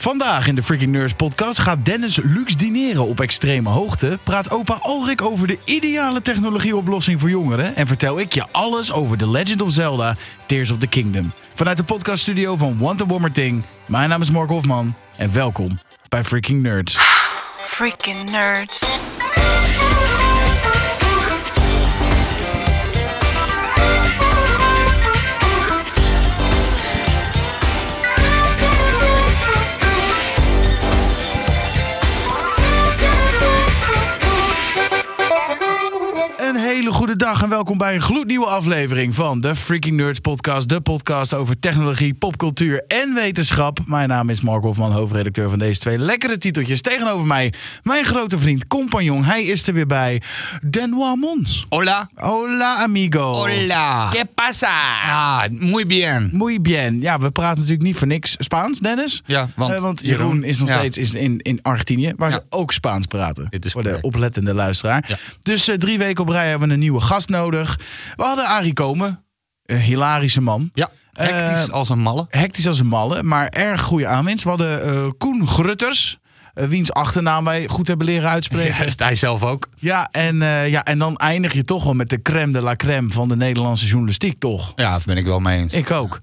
Vandaag in de Freaking Nerds podcast gaat Dennis luxe dineren op extreme hoogte. Praat opa Alrik over de ideale technologieoplossing voor jongeren. En vertel ik je alles over The Legend of Zelda Tears of the Kingdom. Vanuit de podcaststudio van Want a Warmer Thing. Mijn naam is Mark Hofman en welkom bij Freaking Nerds. Freaking Nerds. Goedendag goede dag en welkom bij een gloednieuwe aflevering van de Freaking Nerds Podcast. De podcast over technologie, popcultuur en wetenschap. Mijn naam is Mark Hofman, hoofdredacteur van deze twee lekkere titeltjes. Tegenover mij, mijn grote vriend, compagnon, hij is er weer bij. Denois Mons. Hola. Hola, amigo. Hola. ¿Qué pasa? Ah, muy bien. Muy bien. Ja, we praten natuurlijk niet voor niks Spaans, Dennis. Ja, eh, want, Jeroen, is nog steeds is in, in Argentinië, waar ze ook Spaans praten. Dit is voor de oplettende luisteraar. Dus eh, drie weken op rij hebben we een nieuwe gast nodig. We hadden Arie Komen. Een hilarische man. Ja, eh, hectisch als een malle. Hectisch als een malle, maar erg goede aanwinst. We hadden eh, Koen Grutters. Eh, wiens achternaam wij goed hebben leren uitspreken. Juist, hij zelf ook. Ja en, ja, en dan eindig je toch wel met de crème de la crème van de Nederlandse journalistiek, toch? Ja, daar ben ik wel mee eens. Ik ook.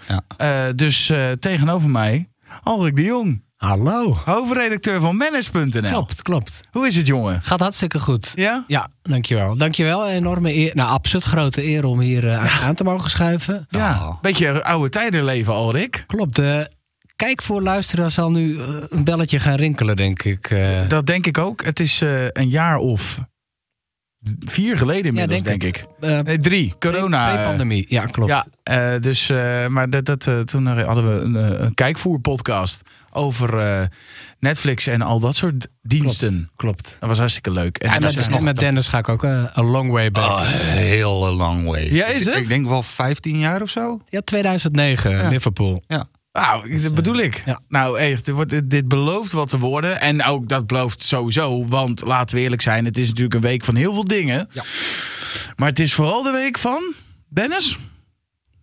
dus tegenover mij, Alrik de Jong. Hallo. Hoofdredacteur van Manage.nl. Klopt, klopt. Hoe is het, jongen? Gaat hartstikke goed. Ja? Ja, dankjewel. Dankjewel. Enorme eer. Nou, absoluut grote eer om hier eh, aan te mogen schuiven. Ja, oh. beetje oude tijden leven al, Rick. Klopt. De eh. kijk voor luisteren zal nu eh, een belletje gaan rinkelen, denk ik. Dat denk ik ook. Het is een jaar of vier geleden inmiddels, denk, ik. drie. Corona. Pre-pandemie, ja, klopt. Ja, dus, maar dat, dat, toen hadden we een, een kijkvoerpodcast over eh, Netflix en al dat soort diensten. Klopt. Dat was hartstikke leuk. En, dus met, Dennis ga ik ook eh, een long way back. Oh, heel long way. Ja, is het? Ik, denk wel 15 jaar of zo. Ja, 2009, Liverpool. Ja. Nou, dat eh, bedoel ik. Ja. Nou, echt, dit belooft wat te worden. En ook dat belooft sowieso. Want laten we eerlijk zijn, het is natuurlijk een week van heel veel dingen. Ja. Maar het is vooral de week van. Dennis?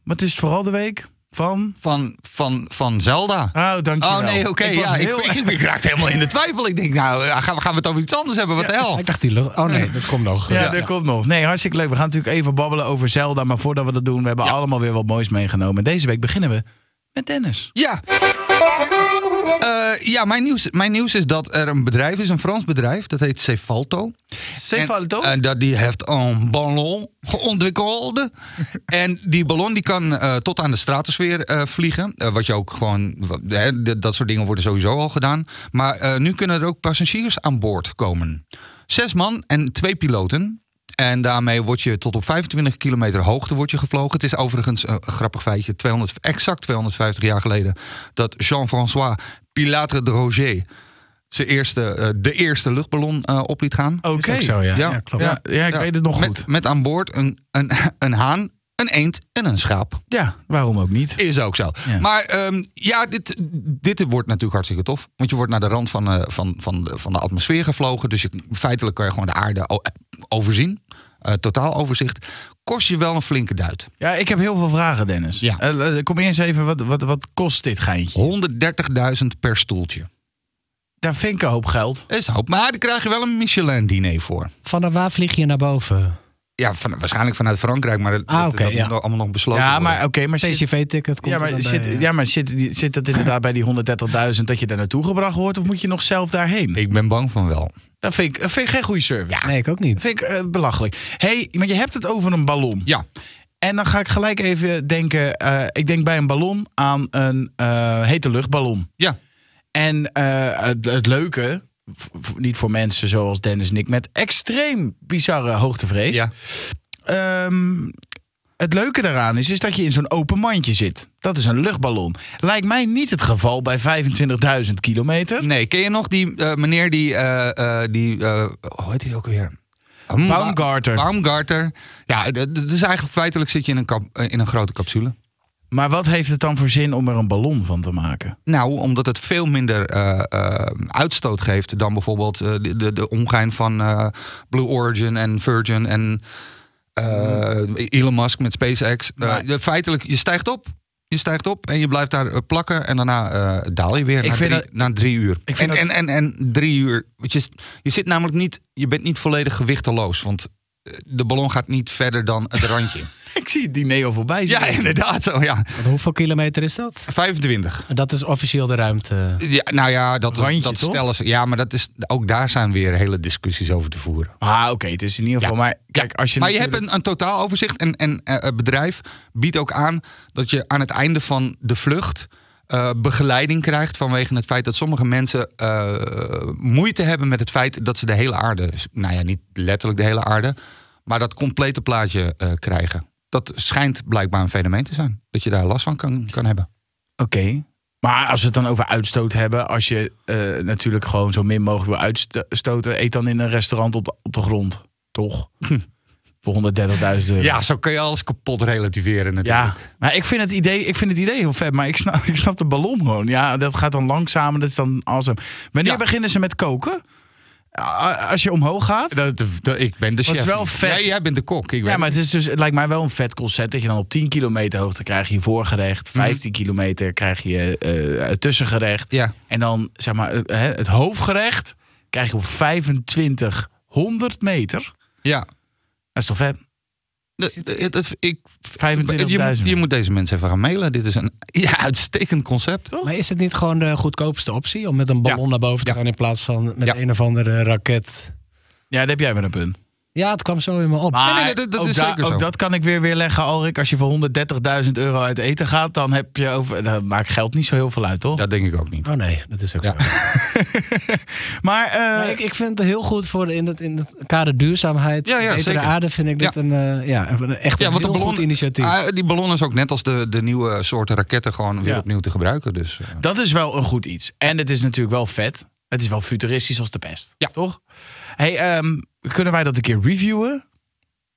Wat is het vooral de week? Van? Van, van, van Zelda. Oh, dankjewel. Oh nee, oké. ik, ja, ik, ik, raakte helemaal in de twijfel. Ik denk, nou, eh, gaan we, gaan we het over iets anders hebben? Wat de hel? ik dacht, die oh nee, dat komt nog. Ja, dat komt nog. Nee, hartstikke leuk. We gaan natuurlijk even babbelen over Zelda. Maar voordat we dat doen, we hebben allemaal weer wat moois meegenomen. Deze week beginnen we met Dennis. Ja. Eh, ja, mijn nieuws, mijn nieuws is dat er een bedrijf is, een Frans bedrijf, dat heet Cefalto. Cefalto? En, dat die heeft een ballon ontwikkeld. en die ballon die kan eh, tot aan de stratosfeer eh, vliegen. wat je ook gewoon, hè, dat soort dingen worden sowieso al gedaan. Maar nu kunnen er ook passagiers aan boord komen. Zes man en twee piloten. En daarmee word je tot op 25 kilometer hoogte wordt je gevlogen. Het is overigens eh, een grappig feitje, 200, exact 250 jaar geleden... dat Jean-François Pilatre de Roger zijn eerste, eh, de eerste luchtballon eh, op liet gaan. Oké, ja. klopt. Ja, ja ik weet het nog met, goed. Met aan boord een, een, een haan, een eend en een schaap. Ja, waarom ook niet? Is ook zo. Maar ehm, ja, dit, dit wordt natuurlijk hartstikke tof. Want je wordt naar de rand van, van, van, de, van de atmosfeer gevlogen. Dus je, feitelijk kan je gewoon de aarde overzien. Eh, totaal overzicht kost je wel een flinke duit. Ja, ik heb heel veel vragen, Dennis. Ja. Eh, eh, kom eens even, wat, wat, wat kost dit geintje? 130.000 per stoeltje. Daar vind ik een hoop geld. Is hoop, maar daar krijg je wel een Michelin-diner voor. Vanaf waar vlieg je naar boven? Ja, van, waarschijnlijk vanuit Frankrijk, maar dat, ah, okay, dat allemaal nog besloten. Ja, maar oké, maar ticket komt ja, maar, zit, ja. maar zit, zit dat inderdaad bij die 130.000 dat je daar naartoe gebracht wordt, of moet je nog zelf daarheen? Ik ben bang van wel. Dat vind ik, vind geen goede service. nee, ik ook niet. Dat vind ik eh, belachelijk. hey, maar je hebt het over een ballon. Ja. En dan ga ik gelijk even denken, eh, ik denk bij een ballon aan een eh, hete luchtballon. Ja. En het leuke niet voor mensen zoals Dennis en ik met extreem bizarre hoogtevrees. Ja. Ehm, het leuke daaraan is, is dat je in zo'n open mandje zit. Dat is een luchtballon. Lijkt mij niet het geval bij 25.000 kilometer. Nee, ken je nog die eh, meneer die... Uh, die hoe heet hij ook weer? Baumgarter. Baumgarter. Ja, het is eigenlijk feitelijk zit je in een, in een grote capsule. Maar wat heeft het dan voor zin om er een ballon van te maken? Nou, omdat het veel minder eh, eh, uitstoot geeft dan bijvoorbeeld eh, de, de, omgein van Blue Origin en Virgin en Elon Musk met SpaceX. feitelijk, je stijgt op. Je stijgt op en je blijft daar plakken en daarna daal je weer na drie, na, uur. Ik vind en, en, en, drie uur. je zit namelijk niet, je bent niet volledig gewichteloos, want de ballon gaat niet verder dan het randje. ik zie het neo voorbij. Ja, inderdaad. Zo, ja. hoeveel kilometer is dat? 25. Dat is officieel de ruimte. Ja, nou ja, dat, dat stellen ze. Ja, maar dat is, ook daar zijn weer hele discussies over te voeren. Ah, oké. het is in ieder geval. Maar, kijk, als je maar je hebt een, een totaaloverzicht. En, en eh, het bedrijf biedt ook aan dat je aan het einde van de vlucht. Eh, begeleiding krijgt vanwege het feit dat sommige mensen eh, moeite hebben met het feit dat ze de hele aarde, nou ja, niet letterlijk de hele aarde, maar dat complete plaatje krijgen. Dat schijnt blijkbaar een fenomeen te zijn. Dat je daar last van kan, kan hebben. Oké. Maar als we het dan over uitstoot hebben, als je eh, natuurlijk gewoon zo min mogelijk wil uitstoten, eet dan in een restaurant op de, op de grond, toch? Hm. Voor 130.000 euro. Ja, zo kun je alles kapot relativeren natuurlijk. Ja, maar ik vind het idee, ik vind het idee heel vet, maar ik snap, ik snap de ballon gewoon. Ja, dat gaat dan langzamer, dat is dan awesome. Wanneer beginnen ze met koken? Als je omhoog gaat. Dat, ik ben de chef. is wel vet. Jij, jij bent de kok. Ik ja, maar het, is dus, het lijkt mij wel een vet concept. Dat je dan op 10 kilometer hoogte krijg je voorgerecht. 15 mhm. kilometer krijg je eh, tussengerecht. Ja. En dan zeg maar eh, het hoofdgerecht krijg je op 2500 meter. Ja. Dat is toch vet? 25.000. Je, moet deze mensen even gaan mailen. Dit is een ja, uitstekend concept. Toch? Maar is het niet gewoon de goedkoopste optie om met een ballon naar boven te gaan in plaats van met een of andere raket? Ja, daar heb jij weer een punt. Ja, het kwam zo in me op. Maar dat, ook, is zeker zo. dat kan ik weer weer leggen, Alrik. Als je voor 130.000 euro uit eten gaat, dan heb je over. Dat maakt geld niet zo heel veel uit, toch? Dat denk ik ook niet. Oh nee, dat is ook zo. maar, eh, maar ik, ik, vind het heel goed voor in, het, in het kader duurzaamheid. Ja, ja, betere aarde vind ik dit een, eh, ja, echt een ja, heel ballon, goed initiatief. Ah, die ballon is ook net als de, de nieuwe soorten raketten gewoon weer opnieuw te gebruiken. Dus, eh. Dat is wel een goed iets. En het is natuurlijk wel vet. Het is wel futuristisch als de pest. Ja. Toch? Hey, um, kunnen wij dat een keer reviewen?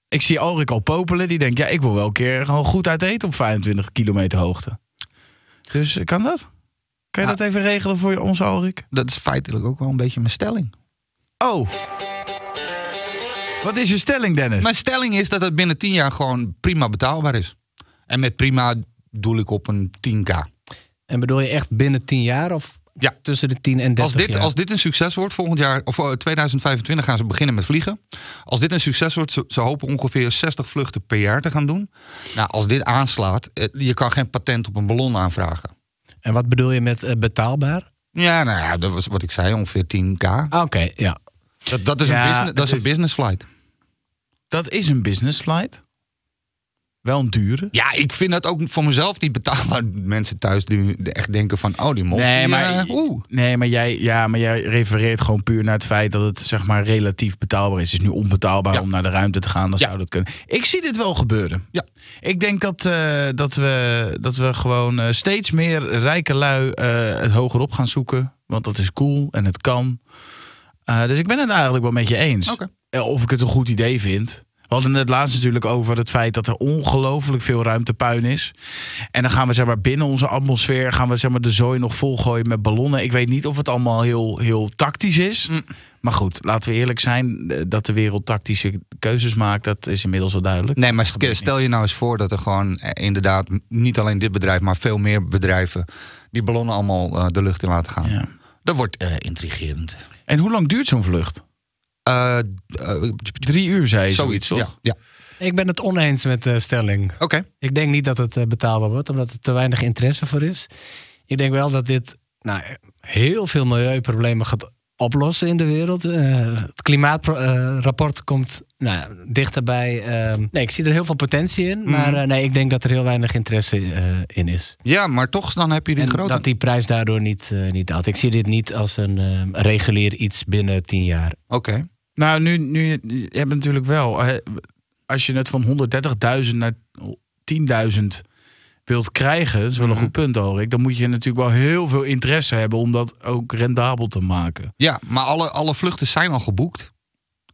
Ik zie Alrik al popelen. Die denkt, ja, ik wil wel een keer gewoon goed uit eten op 25 kilometer hoogte. Dus eh, kan dat? Kan je dat even regelen voor ons, Alrik? Dat is feitelijk ook wel een beetje mijn stelling. Oh. Wat is je stelling, Dennis? Mijn stelling is dat het binnen 10 jaar gewoon prima betaalbaar is. En met prima doel ik op een 10k. En bedoel je echt binnen 10 jaar of ja. Tussen de 10 en 30 als dit, jaar. Als dit een succes wordt volgend jaar, of 2025 eh, gaan ze beginnen met vliegen. Als dit een succes wordt, ze, ze hopen ongeveer 60 vluchten per jaar te gaan doen. Nou, als dit aanslaat, eh, je kan geen patent op een ballon aanvragen. En wat bedoel je met eh, betaalbaar? Ja, nou ja, dat was wat ik zei, ongeveer 10k. Ah, oké, ja. Dat, dat, is, een business, dat is, is een business flight. Dat is een business flight? Wel een dure. Ja, ik vind dat ook voor mezelf niet betaalbaar. Mensen thuis die echt denken van, oh, die mos. Nee, maar, eh, nee maar, jij, ja, maar jij refereert gewoon puur naar het feit dat het zeg maar, relatief betaalbaar is. Het is nu onbetaalbaar om naar de ruimte te gaan. Dan zou dat kunnen. Ik zie dit wel gebeuren. Ja. Ik denk dat, eh, dat, we, dat we gewoon eh, steeds meer rijke lui het hoger op gaan zoeken. Want dat is cool en het kan. dus ik ben het eigenlijk wel met je eens. Of ik het een goed idee vind. We hadden het laatst natuurlijk over het feit dat er ongelooflijk veel ruimtepuin is. En dan gaan we zeg maar, binnen onze atmosfeer gaan we, zeg maar, de zooi nog volgooien met ballonnen. Ik weet niet of het allemaal heel, heel tactisch is. Mm. Maar goed, laten we eerlijk zijn eh, dat de wereld tactische keuzes maakt. Dat is inmiddels wel duidelijk. Nee, maar stel je nou eens voor dat er gewoon eh, inderdaad niet alleen dit bedrijf, maar veel meer bedrijven die ballonnen allemaal eh, de lucht in laten gaan. Dat wordt intrigerend. En hoe lang duurt zo'n vlucht? Eh, eh, drie uur, zei je. Zoiets, toch? Ja. ja. Ik ben het oneens met de eh, stelling. Oké. Ik denk niet dat het betaalbaar wordt, omdat er te weinig interesse voor is. Ik denk wel dat dit nou, heel veel milieuproblemen gaat oplossen in de wereld. het klimaatrapport komt nou, dichterbij. Ehm, nee, ik zie er heel veel potentie in. Mhm. Maar nee, ik denk dat er heel weinig interesse in is. Ja, maar toch, dan heb je die en grote... dat die prijs daardoor niet, niet daalt. Ik zie dit niet als een ehm, regulier iets binnen tien jaar. Oké. Nou, nu, nu je hebt natuurlijk wel, als je het van 130.000 naar 10.000 wilt krijgen, dat is wel een mhm. goed punt, Alrik. Dan moet je natuurlijk wel heel veel interesse hebben om dat ook rendabel te maken. Ja, maar alle, alle vluchten zijn al geboekt.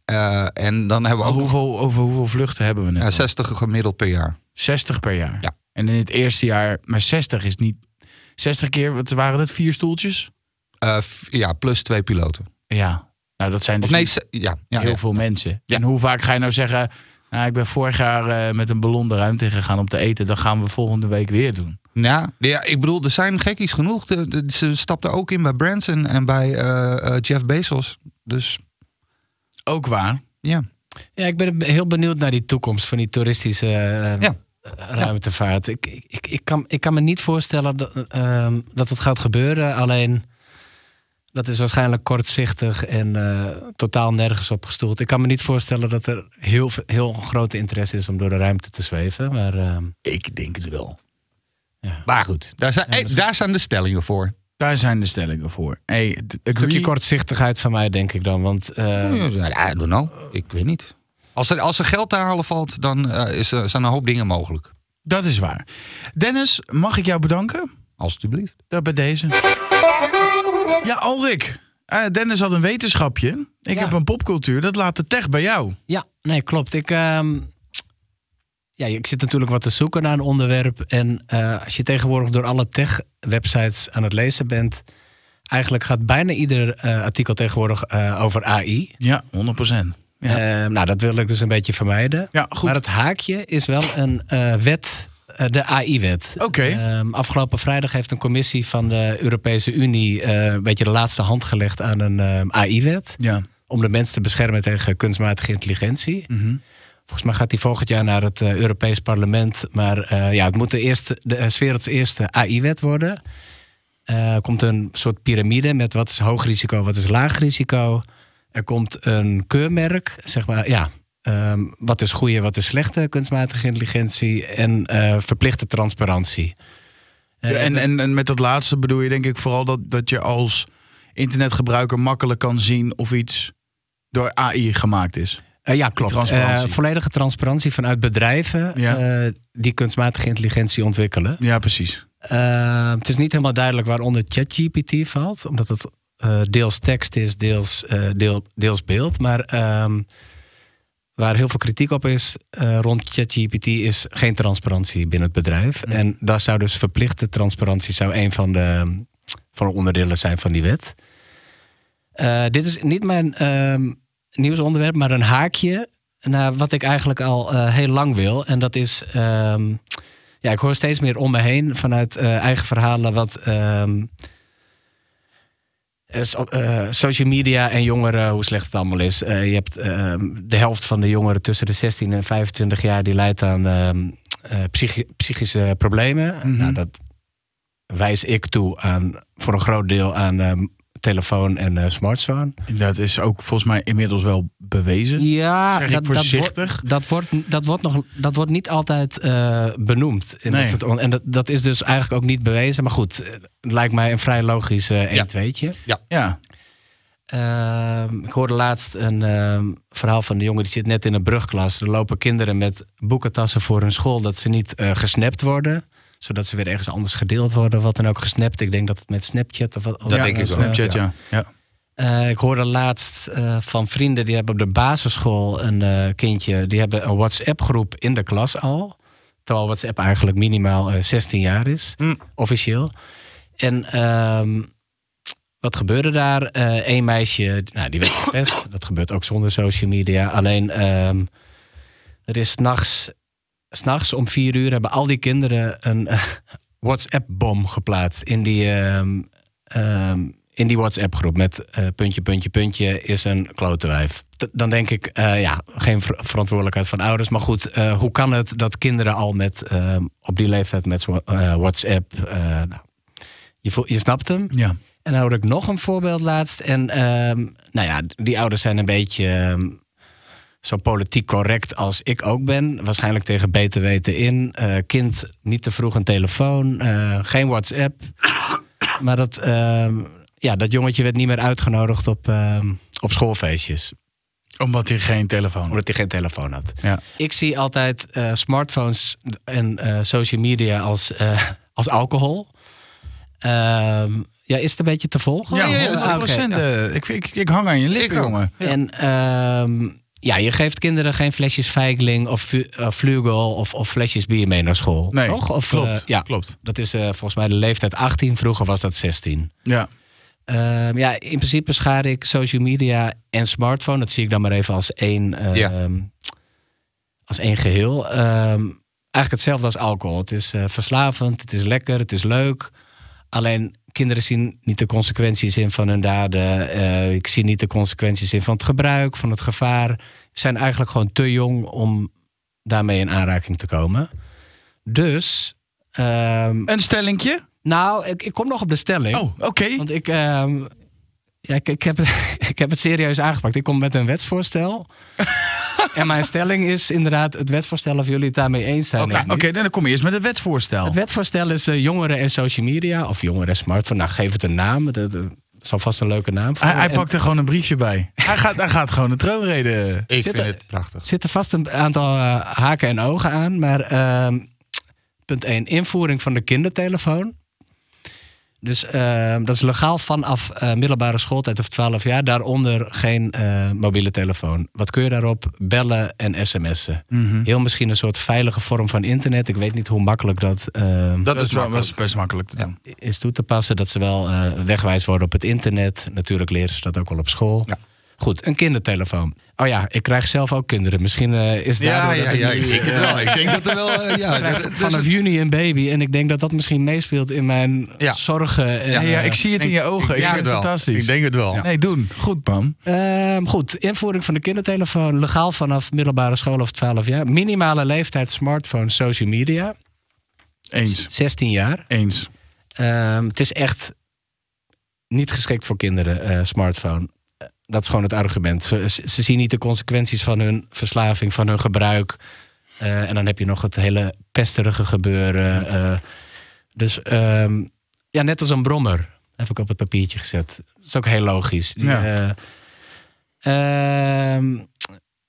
Eh, en dan hebben we ook hoeveel, Over hoeveel vluchten hebben we net? Ja, 60 gemiddeld per jaar. 60 per jaar? Ja. En in het eerste jaar, maar 60 is niet. 60 keer, wat waren het? Vier stoeltjes? Eh, ja, plus twee piloten. Ja, nou, dat zijn dus ja, heel veel mensen. En hoe vaak ga je nou zeggen... Nou, ik ben vorig jaar eh, met een ballon de ruimte gegaan om te eten. Dat gaan we volgende week weer doen. Ja, ja ik bedoel, er zijn gekkies genoeg. ze stapten ook in bij Branson en bij eh, eh, Jeff Bezos. Dus... Ook waar. Ja. Ja, ik ben heel benieuwd naar die toekomst van die toeristische ruimtevaart. Ik, ik, ik, kan, ik kan me niet voorstellen dat, dat het gaat gebeuren. Alleen dat is waarschijnlijk kortzichtig en eh, totaal nergens op gestoeld. Ik kan me niet voorstellen dat er heel, heel grote interesse is om door de ruimte te zweven. Maar, ehm, Ik denk het wel. Ja. Maar goed, daar zijn, daar de stellingen voor. Daar zijn de stellingen voor. Hey, een stukje kortzichtigheid van mij, denk ik dan. Want, uh... I don't know. Ik weet niet. Als er, als er geld daar halen valt, dan eh, is, zijn een hoop dingen mogelijk. Dat is waar. Dennis, mag ik jou bedanken? Alsjeblieft. daar bij deze. Ja, Alrik. Eh, Dennis had een wetenschapje. Ik heb een popcultuur. Dat laat de tech bij jou. Ja, nee, klopt. Ik, ehm, ja, ik zit natuurlijk wat te zoeken naar een onderwerp. En eh, als je tegenwoordig door alle tech-websites aan het lezen bent... eigenlijk gaat bijna ieder eh, artikel tegenwoordig over AI. Ja, 100 nou, dat wil ik dus een beetje vermijden. Ja, goed. Maar het haakje is wel een wet eh, de AI-wet. Okay. Ehm, afgelopen vrijdag heeft een commissie van de Europese Unie uh, een beetje de laatste hand gelegd aan een eh, AI-wet. Ja. Om de mensen te beschermen tegen kunstmatige intelligentie. Mhm. Volgens mij gaat die volgend jaar naar het Europees Parlement. Maar ja, het moet de, eerste, de werelds eerste AI-wet worden. Er komt een soort piramide met wat is hoog risico, wat is laag risico. Er komt een keurmerk, zeg maar, ja, Ehm, wat is goede, wat is slechte kunstmatige intelligentie en eh, verplichte transparantie. Eh, en, en, en met dat laatste bedoel je denk ik vooral dat, dat je als internetgebruiker makkelijk kan zien of iets door AI gemaakt is. Eh, ja, klopt. volledige transparantie vanuit bedrijven die kunstmatige intelligentie ontwikkelen. Ja, precies. het is niet helemaal duidelijk waaronder ChatGPT valt, omdat het deels tekst is, deels, deel, deels beeld. Maar ehm, Waar heel veel kritiek op is uh, rond ChatGPT is geen transparantie binnen het bedrijf. En daar zou dus verplichte transparantie zou een van de, van de onderdelen zijn van die wet. Eh, dit is niet mijn uh, nieuwsonderwerp, maar een haakje naar wat ik eigenlijk al eh, heel lang wil. En dat is, ehm, ja, ik hoor steeds meer om me heen vanuit eigen verhalen wat ehm, eh, social media en jongeren, hoe slecht het allemaal is. Eh, je hebt ehm, de helft van de jongeren tussen de 16 en 25 jaar die leidt aan ehm, eh, psychische problemen. Mhm. nou, dat wijs ik toe aan voor een groot deel aan ehm, telefoon en smartphone. Dat is ook volgens mij inmiddels wel bewezen. Ja, dat, voorzichtig. Dat, wordt, dat, wordt, dat, wordt nog, dat wordt niet altijd eh, benoemd. In en dat, is dus eigenlijk ook niet bewezen. Maar goed, het eh, lijkt mij een vrij logisch uh, eh, 1 Ja. ja. Ehm, ik hoorde laatst een ehm, verhaal van de jongen die zit net in een brugklas. Er lopen kinderen met boekentassen voor hun school dat ze niet gesnapt worden zodat ze weer ergens anders gedeeld worden, wat dan ook gesnapt. Ik denk dat het met Snapchat of wat. Dat denk ik Snapchat, ja. ja. Eh, ik hoorde laatst eh, van vrienden die hebben op de basisschool een eh, kindje. Die hebben een WhatsApp-groep in de klas al. Terwijl WhatsApp eigenlijk minimaal 16 jaar is, hm. officieel. En ehm, wat gebeurde daar? Eén meisje, nou, die werd gepest. Dat gebeurt ook zonder social media. Alleen ehm, er is s'nachts s'nachts om vier uur hebben al die kinderen een WhatsApp-bom geplaatst in die. Ehm, in die WhatsApp-groep met eh, puntje, puntje, puntje is een klotenwijf. dan denk ik, eh, ja, geen verantwoordelijkheid van ouders. Maar goed, eh, hoe kan het dat kinderen al met, op die leeftijd met WhatsApp... Nou, je, je snapt hem? Ja. En dan hoorde ik nog een voorbeeld laatst. En ehm, nou ja, die ouders zijn een beetje ehm, zo politiek correct als ik ook ben. Waarschijnlijk tegen beter weten in. kind niet te vroeg een telefoon. geen WhatsApp. Maar dat, ehm, ja, dat jongetje werd niet meer uitgenodigd op, ehm, op schoolfeestjes. Omdat hij geen telefoon had. Omdat hij geen telefoon had. Ja. Ik zie altijd eh, smartphones en eh, social media als, eh, als alcohol. Ehm, ja, is het een beetje te volgen? Ja, ja, ja ah, Ik, ik, hang aan je lippen, jongen. Ja. En ehm, ja, je geeft kinderen geen flesjes Feigling of uh, of, of, flesjes bier mee naar school. Nee, toch? Of, klopt, ja, klopt. Dat is volgens mij de leeftijd 18, vroeger was dat 16. Ja. Ehm, ja, in principe schaar ik social media en smartphone. Dat zie ik dan maar even als één, ehm, als één geheel. Ehm, eigenlijk hetzelfde als alcohol. Het is eh, verslavend, het is lekker, het is leuk. Alleen kinderen zien niet de consequenties in van hun daden. Eh, ik zie niet de consequenties in van het gebruik, van het gevaar. Ze zijn eigenlijk gewoon te jong om daarmee in aanraking te komen. Dus. een stellingje? Nou, ik, ik kom nog op de stelling. Oh, oké. Want ik, ehm, ja, ik, ik, heb, ik heb het serieus aangepakt. Ik kom met een wetsvoorstel. en mijn stelling is inderdaad het wetsvoorstel of jullie het daarmee eens zijn. Oké, okay, dan kom je eerst met het wetsvoorstel. Het wetsvoorstel is eh, jongeren en social media. Of jongeren en smartphone. Nou, geef het een naam. Dat, zal vast een leuke naam voor Hij, pakt er gewoon een briefje bij. hij, gaat, hij gaat gewoon de troonreden. Ik vind het prachtig. Zitten vast een aantal eh, haken en ogen aan. Maar ehm, punt 1, invoering van de kindertelefoon. Dus ehm, dat is legaal vanaf eh, middelbare schooltijd of 12 jaar. Daaronder geen eh, mobiele telefoon. Wat kun je daarop? Bellen en sms'en. Mhm. Heel misschien een soort veilige vorm van internet. Ik weet niet hoe makkelijk dat... Ehm, dat, dat is wel best, makkelijk te doen. Is toe te passen dat ze wel eh, wegwijs worden op het internet. Natuurlijk leren ze dat ook wel op school. Ja. Goed, een kindertelefoon. Oh ja, ik krijg zelf ook kinderen. Misschien eh, is ja, dat. Ja, ja, ik, ik denk dat er wel. Eh, ja, dus- dus- vanaf juni een baby. En ik denk dat dat misschien meespeelt in mijn zorgen. ja, ja, eh, ik zie het in je ogen. Ik, ik ja, het fantastisch. Ik denk het wel. Nee, doen. Goed, man. Ehm, goed, invoering van de kindertelefoon. Legaal vanaf middelbare school of 12 jaar. Minimale leeftijd smartphone, social media. Eens. 16 jaar. Eens. Ehm, het is echt niet geschikt voor kinderen, smartphone dat is gewoon het argument. Ze, zien niet de consequenties van hun verslaving, van hun gebruik. Eh, en dan heb je nog het hele pesterige gebeuren. Eh, dus ehm, ja, net als een brommer. Heb ik op het papiertje gezet. Dat is ook heel logisch. Die, eh, ehm,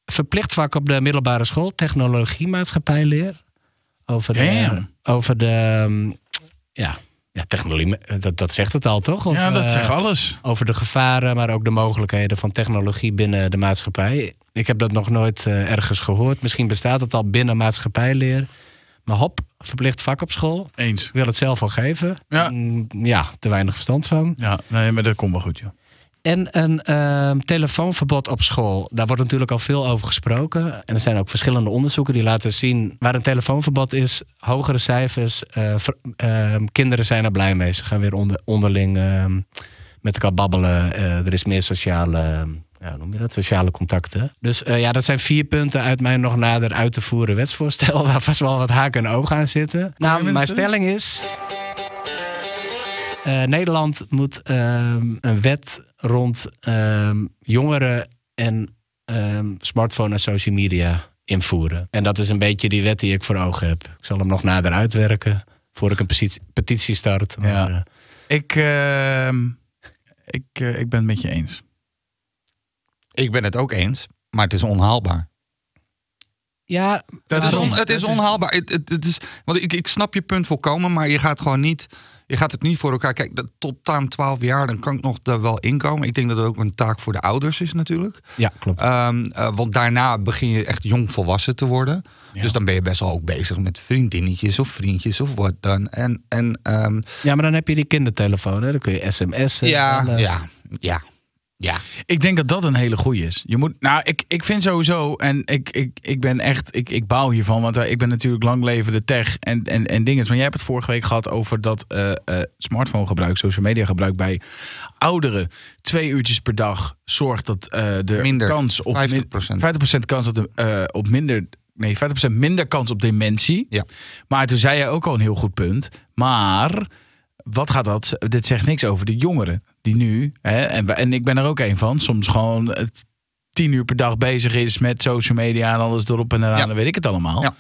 verplicht vak op de middelbare school. Technologie, maatschappijleer. Over de... Over de ehm, ja, ja, technologie, eh, dat, dat zegt het al toch? Of, ja, dat eh, zegt alles. Over de gevaren, maar ook de mogelijkheden van technologie binnen de maatschappij. Ik heb dat nog nooit eh, ergens gehoord. Misschien bestaat het al binnen maatschappijleer. Maar hop, verplicht vak op school. Eens. Ik wil het zelf al geven. Ja, mm, ja te weinig verstand van. Ja, nee, maar dat komt wel goed, joh. En een uh, telefoonverbod op school. Daar wordt natuurlijk al veel over gesproken. En er zijn ook verschillende onderzoeken die laten zien waar een telefoonverbod is, hogere cijfers. Eh, ehm, kinderen zijn er blij mee. Ze gaan weer onder, onderling ehm, met elkaar babbelen. Eh, er is meer sociale. Ja, noem je dat? Sociale contacten. Dus eh, ja, dat zijn vier punten uit mijn nog nader uit te voeren wetsvoorstel. Waar vast wel wat haken en ogen aan zitten. Nou, mijn stelling is. Eh, Nederland moet ehm, een wet rond ehm, jongeren en ehm, smartphone en social media invoeren. En dat is een beetje die wet die ik voor ogen heb. Ik zal hem nog nader uitwerken voor ik een petitie start. Maar, eh. Ik, ik, eh, ik ben het met je eens. Ik ben het ook eens, maar het is onhaalbaar. Ja, dat is het is onhaalbaar. Het, het, het, is, want ik, ik snap je punt volkomen, maar je gaat gewoon niet je gaat het niet voor elkaar. Kijk, tot aan 12 jaar, dan kan ik nog daar wel inkomen. Ik denk dat het ook een taak voor de ouders is natuurlijk. Ja, klopt. Ehm, eh, want daarna begin je echt jong volwassen te worden. Dus dan ben je best wel ook bezig met vriendinnetjes of vriendjes of wat dan. En, en, ehm, Ja, maar dan heb je die kindertelefoon, hè? dan kun je sms'en. Ja, en, ja, ja. Ja. Ik denk dat dat een hele goeie is. Je moet, nou, ik, ik vind sowieso, en ik, ik, ik ben echt, ik, ik bouw hiervan, want eh, ik ben natuurlijk lang levende tech en, en, en dingen. Maar jij hebt het vorige week gehad over dat uh, eh, uh, eh, smartphone gebruik, social media gebruik bij ouderen. Twee uurtjes per dag zorgt dat uh, de minder, kans op 50%, 50 kans dat de, op minder nee, 50% minder kans op dementie. Ja. Maar toen zei jij ook al een heel goed punt. Maar wat gaat dat? Dit zegt niks over de jongeren die nu, hè, en, en ik ben er ook een van, soms gewoon tien uur per dag bezig is met social media en alles erop en eraan, dan weet ik het allemaal. Ja.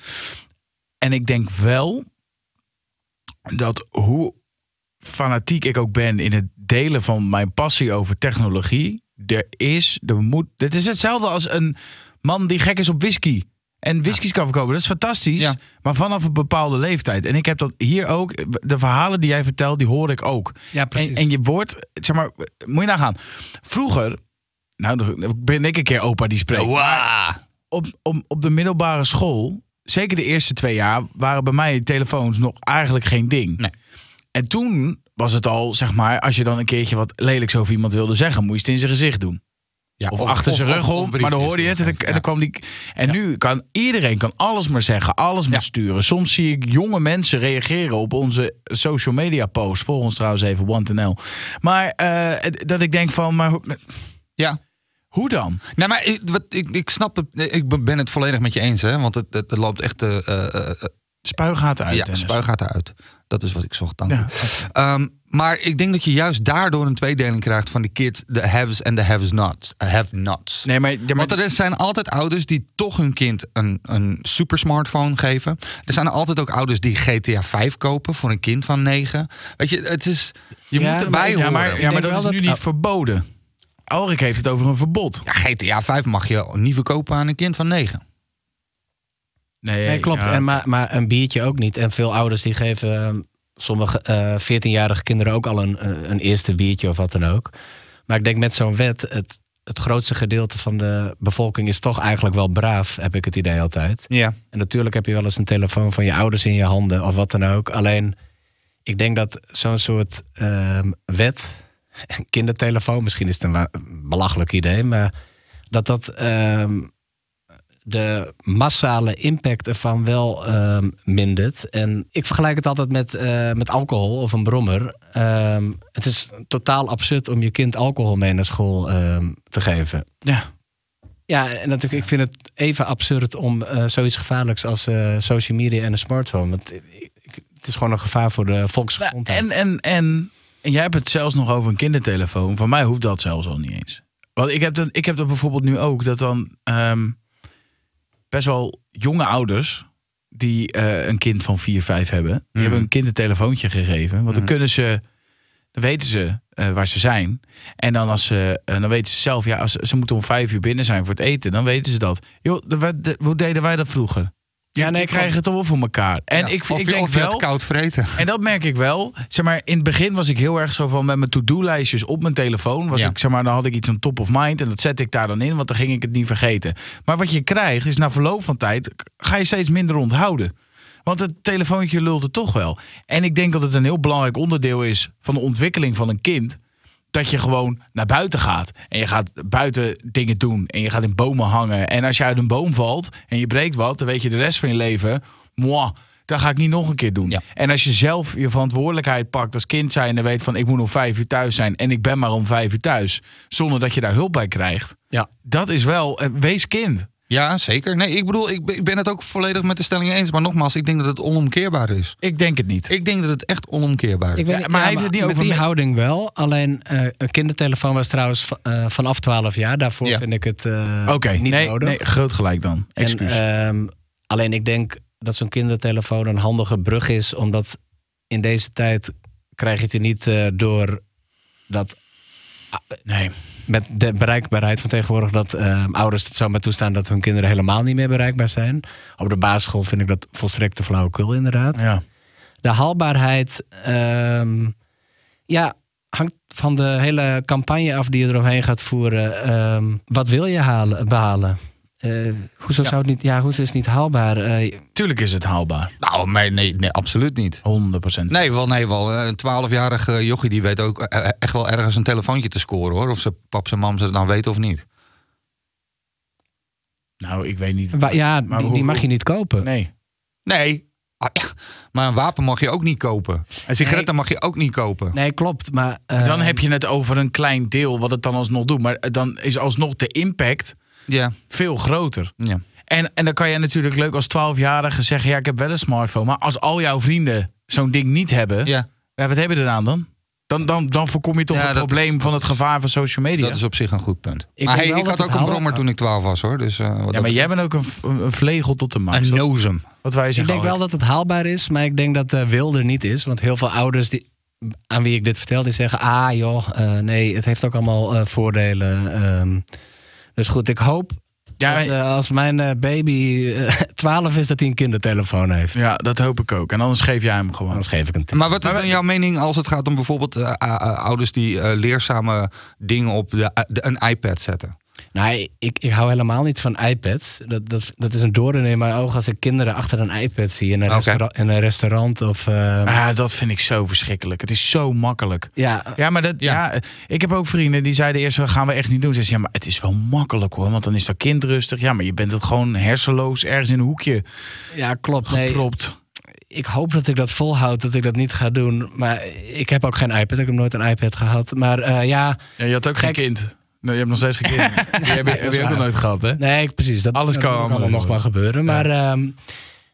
En ik denk wel dat hoe fanatiek ik ook ben in het delen van mijn passie over technologie, er is, er moet, dit is hetzelfde als een man die gek is op whisky. En whiskies kan verkopen, dat is fantastisch. Maar vanaf een bepaalde leeftijd. En ik heb dat hier ook. De verhalen die jij vertelt, die hoor ik ook. Ja, precies. En, je wordt, zeg maar, moet je nagaan. Vroeger, nou ben ik een keer opa die spreekt. Wow. Op, op, op de middelbare school, zeker de eerste twee jaar, waren bij mij telefoons nog eigenlijk geen ding. Nee. En toen was het al, zeg maar, als je dan een keertje wat lelijks over iemand wilde zeggen, moest je het in zijn gezicht doen. Ja, of, achter zijn rug om, maar dan hoorde je het. En, dan, kwam die, en nu kan iedereen kan alles maar zeggen, alles maar sturen. Soms zie ik jonge mensen reageren op onze social media posts. Volg ons trouwens even, OneTNL. Maar eh, dat ik denk van, maar... Ja. Hoe dan? Nou, maar ik, wat, ik, ik snap het. Ik ben het volledig met je eens, hè? Want het, het, loopt echt. Uh, uh, uit. Ja, spuugaat uit. Dat is wat ik zocht dank maar ik denk dat je juist daardoor een tweedeling krijgt van de kids, de haves en de haves nots. Eh, have nots. Want er zijn altijd ouders die toch hun kind een, een super smartphone geven. Er zijn altijd ook ouders die GTA 5 kopen voor een kind van 9. Weet je, het is. Je moet erbij ja, horen. Maar, ja, maar dat is nu niet verboden. Alrik heeft het over een verbod. Ja, GTA 5 mag je niet verkopen aan een kind van 9. Nee, nee klopt. En maar, maar een biertje ook niet. En veel ouders die geven ehm, sommige uh, eh, 14-jarige kinderen ook al een, eh, een eerste biertje of wat dan ook. Maar ik denk met zo'n wet, het, het grootste gedeelte van de bevolking is toch eigenlijk wel braaf, heb ik het idee altijd. Ja. En natuurlijk heb je wel eens een telefoon van je ouders in je handen of wat dan ook. Alleen, ik denk dat zo'n soort uh, wet, kindertelefoon, misschien is het een belachelijk idee, maar dat dat ehm, de massale impact ervan wel ehm, mindert. En ik vergelijk het altijd met, eh, met alcohol of een brommer. Ehm, het is totaal absurd om je kind alcohol mee naar school ehm, te geven. Ja. Ja, en natuurlijk, ik vind het even absurd om eh, zoiets gevaarlijks als eh, social media en een smartphone. Want het is gewoon een gevaar voor de volksgezondheid. En, en, en, en jij hebt het zelfs nog over een kindertelefoon. Van mij hoeft dat zelfs al niet eens. Want ik heb dat, ik heb dat bijvoorbeeld nu ook. Dat dan best wel jonge ouders die eh, een kind van 4, 5 hebben. Die mhm. hebben een kind een telefoontje gegeven. Want dan mhm. kunnen ze, dan weten ze eh, waar ze zijn. En dan, als ze, eh, dan weten ze zelf, ja, als ze, moeten om vijf uur binnen zijn voor het eten, dan weten ze dat. Joh, hoe deden wij dat vroeger? Ja, nee, krijgen het toch wel voor elkaar. En ik, of, ik denk wel, het koud vreten. En dat merk ik wel. Zeg maar, in het begin was ik heel erg zo van met mijn to-do-lijstjes op mijn telefoon. Was ik, zeg maar, dan had ik iets aan top of mind en dat zet ik daar dan in, want dan ging ik het niet vergeten. Maar wat je krijgt is na verloop van tijd ga je steeds minder onthouden. Want het telefoontje lulde toch wel. En ik denk dat het een heel belangrijk onderdeel is van de ontwikkeling van een kind dat je gewoon naar buiten gaat. En je gaat buiten dingen doen. En je gaat in bomen hangen. En als je uit een boom valt en je breekt wat, dan weet je de rest van je leven. Moi, dat ga ik niet nog een keer doen. Ja. En als je zelf je verantwoordelijkheid pakt als kind zijn en weet van ik moet om vijf uur thuis zijn en ik ben maar om vijf uur thuis. Zonder dat je daar hulp bij krijgt. Ja. Dat is wel, eh, wees kind. Ja, zeker. Nee, ik bedoel, ik ben het ook volledig met de stelling eens. Maar nogmaals, ik denk dat het onomkeerbaar is. Ik denk het niet. Ik denk dat het echt onomkeerbaar is. maar hij heeft het niet over... die houding wel. Alleen, eh, een kindertelefoon was trouwens eh, vanaf 12 jaar. Daarvoor vind ik het eh, niet nee, nodig. Nee, groot gelijk dan. Excuus. Ehm, alleen, ik denk dat zo'n kindertelefoon een handige brug is. Omdat in deze tijd krijg je het er niet door dat... Ah, nee met de bereikbaarheid van tegenwoordig dat uh, ouders het zomaar toestaan dat hun kinderen helemaal niet meer bereikbaar zijn. Op de basisschool vind ik dat volstrekt de flauwekul, inderdaad. Ja. De haalbaarheid ehm, ja, hangt van de hele campagne af die je eromheen gaat voeren. Ehm, wat wil je halen, behalen? Uh, hoezo zou het niet, ja, hoezo is het niet haalbaar? Eh, Tuurlijk is het haalbaar. Nou, nee, nee, absoluut niet. 100%. Nee, wel, nee, wel. Eh, een twaalfjarige jochie die weet ook echt wel ergens een telefoontje te scoren hoor. Of ze pap en mam ze het nou weten of niet. Nou, ik weet niet. ja, maar die, hoe, die, mag je niet kopen. Nee. Nee. Ah, maar een wapen mag je ook niet kopen. En sigaretten mag je ook niet kopen. Nee, klopt. Maar, Dan heb je het over een klein deel wat het dan alsnog doet. Maar dan is alsnog de impact ja. veel groter. Ja. En, en dan kan je natuurlijk leuk als 12-jarige zeggen: Ja, ik heb wel een smartphone. Maar als al jouw vrienden zo'n ding niet hebben, ja. ja wat hebben we eraan dan? Dan, dan, dan voorkom je toch ja, het probleem van het gevaar van social media. Dat is op zich een goed punt. Ik, maar hey, ik had ook een brommer toen ik 12 was hoor. Dus, eh, ja, maar jij bent ook een, een vlegel tot de markt Een nozem. Wat wij zeggen. Ik denk wel dat het haalbaar is, maar ik denk dat de wil er niet is. Want heel veel ouders die, aan wie ik dit vertel, die zeggen: Ah joh, eh, nee, het heeft ook allemaal eh, voordelen. Ehm, dus goed, ik hoop ja, dat, eh, als mijn eh, baby uh, eh, 12 is, dat hij een kindertelefoon heeft. Ja, dat hoop ik ook. En anders geef jij hem gewoon. Anders geef ik een Maar wat is dan jouw mening als het gaat om bijvoorbeeld ouders die leerzame dingen op de, een iPad zetten? Nou, ik, ik hou helemaal niet van iPads. Dat, dat, dat is een doorn in mijn ogen als ik kinderen achter een iPad zie in een, restaurant, een restaurant. Of, ehm, ah, dat vind ik zo verschrikkelijk. Het is zo makkelijk. Ja, ja maar dat, ja. ik heb ook vrienden die zeiden eerst, dat gaan we echt niet doen. Ze zeiden, ja, maar het is wel makkelijk hoor, want dan is dat kind rustig. Ja, maar je bent het gewoon hersenloos ergens in een hoekje ja, klopt, gepropt. ik hoop dat ik dat volhoud, dat ik dat niet ga doen. Maar ik heb ook geen iPad. Ik heb nooit een iPad gehad. Maar eh, ja, ja. Je had ook geen kind. Nee, je hebt nog steeds gekeken. heb je, heb ook nog nooit gehad, hè? Nee, precies. Dat, Alles kan allemaal eh, nog wel maar gebeuren. Maar ehm,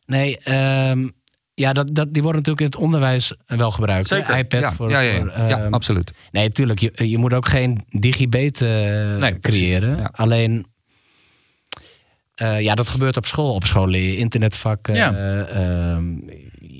nee, ehm, ja, dat, dat, die worden natuurlijk in het onderwijs wel gebruikt. Zeker. iPad voor... Ja, ja, ja ehm, absoluut. Nee, tuurlijk. Je, je moet ook geen digibet eh, nee, creëren. Alleen... Eh, ja, dat gebeurt op school. Op school leer internetvak. Uh,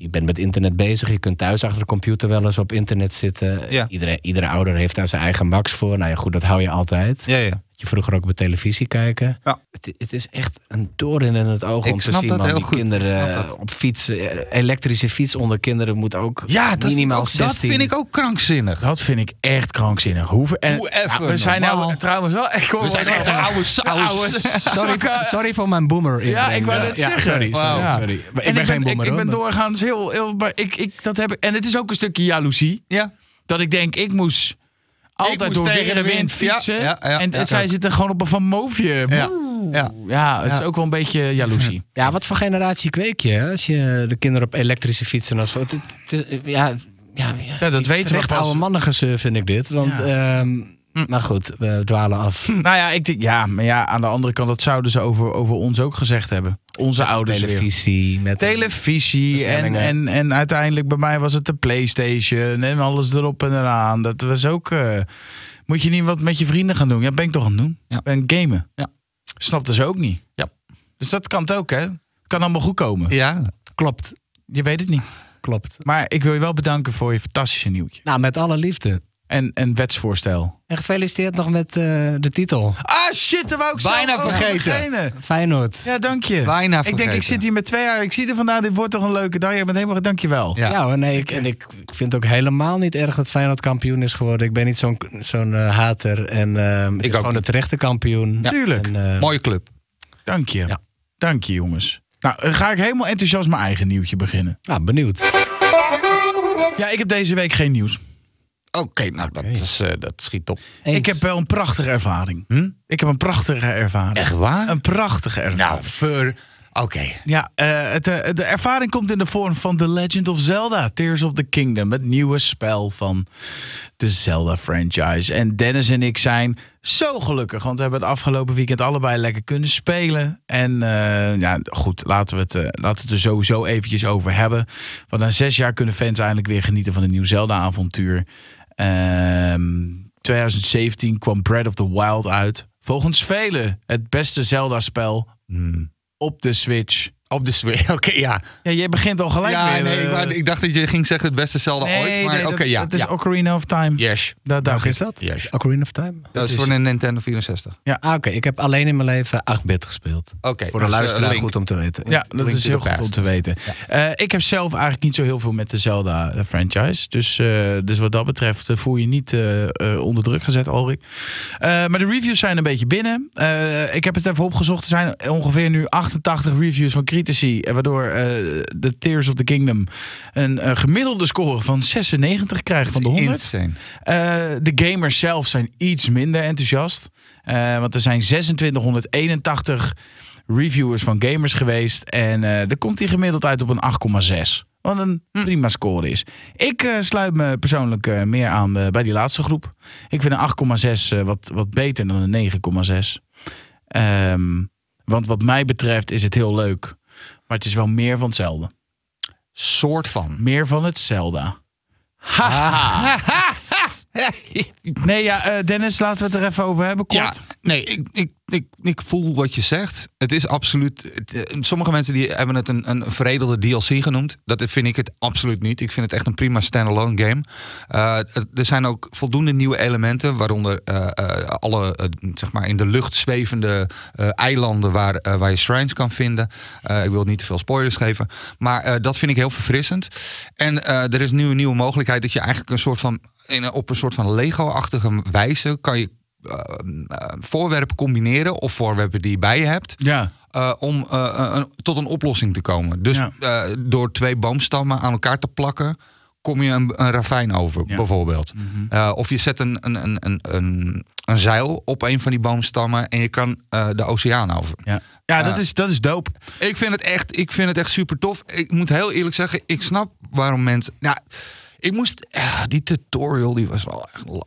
je bent met internet bezig. Je kunt thuis achter de computer wel eens op internet zitten. Iedere, iedere ouder heeft daar zijn eigen max voor. Nou ja, goed, dat hou je altijd. Ja, ja vroeger ook bij televisie kijken. Ja. Het, het, is echt een doorn in het oog om te zien, man. Die kinderen eh, op fietsen, eh, elektrische fiets onder kinderen moet ook ja, minimaal ook, dat vind ik ook krankzinnig. Dat vind ik echt krankzinnig. Hoeven en Hoe we zijn nou trouwens wel echt we oude, sorry, sorry voor mijn boomer. Ja, ik wou dat zeggen. Sorry, sorry, ik ben, geen boomer. Ik, ben doorgaans heel, heel maar ik, ik, dat heb ik, en het is ook een stukje jaloezie. Ja. Dat ik denk, ik moest altijd door tegen de wind fietsen. en zij zitten gewoon op een Van Moofje. Ja, ja het is ook wel een beetje jaloezie. Ja, wat voor generatie kweek je? Hè? Als je de kinderen op elektrische fietsen en zo. Ja, ja, dat weten we. Echt oude mannen vind ik dit. Want... Ehm, Hm. Maar goed, we dwalen af. Hm. Nou ja, ik denk, ja, maar ja, aan de andere kant, dat zouden ze over, over ons ook gezegd hebben. Onze ouders. Televisie. Met televisie. En, en, en uiteindelijk bij mij was het de PlayStation en alles erop en eraan. Dat was ook. Eh, moet je niet wat met je vrienden gaan doen? Ja, ben ik toch aan het doen? Ja. Ben gamen. Ja. Snapte ze ook niet. Ja. Dus dat kan het ook, hè? kan allemaal goed komen. Ja, klopt. Je weet het niet. Klopt. Maar ik wil je wel bedanken voor je fantastische nieuwtje. Nou, met alle liefde en, en wetsvoorstel. En gefeliciteerd nog met eh, de titel. Ah shit, dat wou ik Bijna vergeten. Feyenoord. Ja, dank je. Bijna ik denk, ik zit hier met twee jaar. Ik zie er vandaan. dit wordt toch een leuke dag. Jij bent helemaal, dank je wel. Ja, ja nee, ik, en ik vind ook helemaal niet erg dat Feyenoord kampioen is geworden. Ik ben niet zo'n zo'n eh, hater. En eh, het ik is gewoon het rechte kampioen. Ja. Tuurlijk. Mooie club. Dank je. Ja. Dank je, jongens. Nou, ga ik helemaal enthousiast mijn eigen nieuwtje beginnen. Nou, benieuwd. Ja, ik heb deze week geen nieuws. Oké, nou dat, is, eh, dat schiet op. Ik heb wel een prachtige ervaring. Hm? Ik heb een prachtige ervaring. Echt waar? Een prachtige nou, ervaring. Nou, ver... Oké. Ja, eh, het, eh, de ervaring komt in de vorm van The Legend of Zelda, Tears of the Kingdom. Het nieuwe spel van de Zelda-franchise. En Dennis en ik zijn zo gelukkig, want we hebben het afgelopen weekend allebei lekker kunnen spelen. En ja, goed, laten we, het, laten we het er sowieso eventjes over hebben. Want na zes jaar kunnen fans eindelijk weer genieten van een nieuw Zelda-avontuur. 2017 ehm, kwam Breath of the Wild uit. Volgens velen het beste Zelda-spel hmm, op de Switch. Op de Switch, oké, ja. Ja, jij begint al gelijk ja, Nee, eh. ik dacht dat je ging zeggen het beste Zelda ooit, maar oké, ja. Het is Ocarina of Time. Yes. Dat, dat is dat? Yes. Ocarina of Time? Dat, is, voor een Nintendo 64. Ja, ah, oké. Ik heb alleen in mijn leven 8-bit gespeeld. Oké. voor de eh, luisteraar goed om te weten. Ja, dat is heel goed om te weten. Eh, ik heb zelf eigenlijk niet zo heel veel met de Zelda-franchise. Dus, dus wat dat betreft voel je niet onder druk gezet, Alrik. maar de reviews zijn een beetje binnen. ik heb het even opgezocht. Er zijn ongeveer nu 88 reviews van eh, waardoor uh, de Tears of the Kingdom een eh, gemiddelde score van 96 krijgt van de 100. de gamers zelf zijn iets minder enthousiast. want er zijn 2681 reviewers van gamers geweest. En daar komt hij gemiddeld uit op een 8,6. Wat een hm. prima score is. Ik sluit me persoonlijk meer aan bij die laatste groep. Ik vind een 8,6 wat, wat beter dan een 9,6. Ehm, want wat mij betreft is het heel leuk maar het is wel meer van hetzelfde. Soort van. Meer van hetzelfde. Haha. nee, ja, eh, Dennis, laten we het er even over hebben. Kort. Ja, nee, ik, ik, ik, ik voel wat je zegt. Het is absoluut. Eh, sommige mensen die hebben het een, een veredelde DLC genoemd. Dat vind ik het absoluut niet. Ik vind het echt een prima standalone game. Eh, er zijn ook voldoende nieuwe elementen, waaronder alle zeg maar in de lucht zwevende eilanden waar, waar je shrines kan vinden. ik wil niet te veel spoilers geven, maar dat vind ik heel verfrissend. En er is nu een nieuwe mogelijkheid dat je eigenlijk een soort van in, op een soort van Lego-achtige wijze kan je eh, eh, voorwerpen combineren of voorwerpen die je bij je hebt. Ja. Eh, om tot een oplossing te komen. Dus door twee boomstammen aan elkaar te plakken, kom je een, een ravijn over, bijvoorbeeld. Mhm. of je zet een, een, een, een, een een zeil op een van die boomstammen en je kan de oceaan over. Ja, dat, is, dat is dope. Ik vind het echt, ik vind het echt super tof. Ik moet heel eerlijk zeggen, ik snap waarom mensen. Nou, ik moest, die tutorial die was wel echt lang.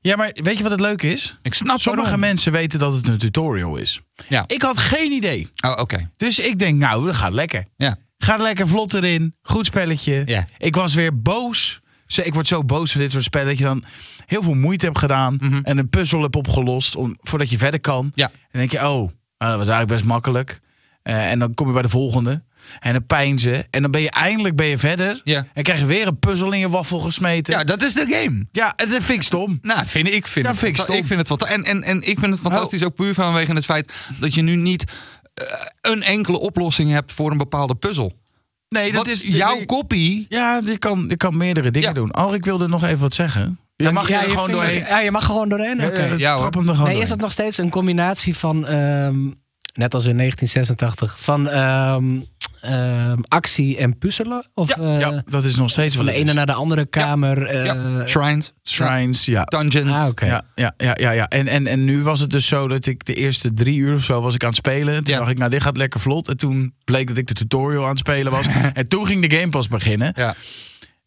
Ja, maar weet je wat het leuke is? Ik snap Sommige mensen weten dat het een tutorial is. Ja. Ik had geen idee. Oh, oké. Dus ik denk, nou, dat gaat lekker. Ja. Gaat lekker vlot erin. Goed spelletje. Ja. Ik was weer boos. Ze- Ik word zo boos van dit soort spelletjes. dat je dan heel veel moeite hebt gedaan. Mhm. En een puzzel hebt opgelost om, voordat je verder kan. Ja. En denk je, oh, nou, dat was eigenlijk best makkelijk. Eh, en dan kom je bij de volgende. En dan ze En dan ben je eindelijk ben je verder. En krijg je weer een puzzel in je waffel gesmeten. Ja, dat is de game. Ja, het dat vind ik stom. Nou, vind ik, vind, ik stom. Ik vind het fantastisch. En, en, en ik vind het fantastisch oh. ook puur vanwege het feit dat je nu niet eh, een enkele oplossing hebt voor een bepaalde puzzel. Nee, dat is jouw kopie. Ja, die kan, die kan meerdere dingen doen. Oh, ik wilde nog even wat zeggen. Je mag ja, je gewoon doorheen. Ja, je mag gewoon doorheen. Eh, trap hem er gewoon nee, doorheen. Is dat nog steeds een combinatie van ehm, net als in 1986, van actie en puzzelen? Of, ja, ja, dat is nog steeds van de ene naar de andere kamer. Shrines, shrines, ja. Dungeons. ja, ja, ja, ja, ja. En, en, en nu was het dus zo dat ik de eerste drie uur of zo was ik aan het spelen. Toen dacht ik, nou dit gaat lekker vlot. En toen bleek dat ik de tutorial aan het spelen was. en toen ging de game pas beginnen. Ja,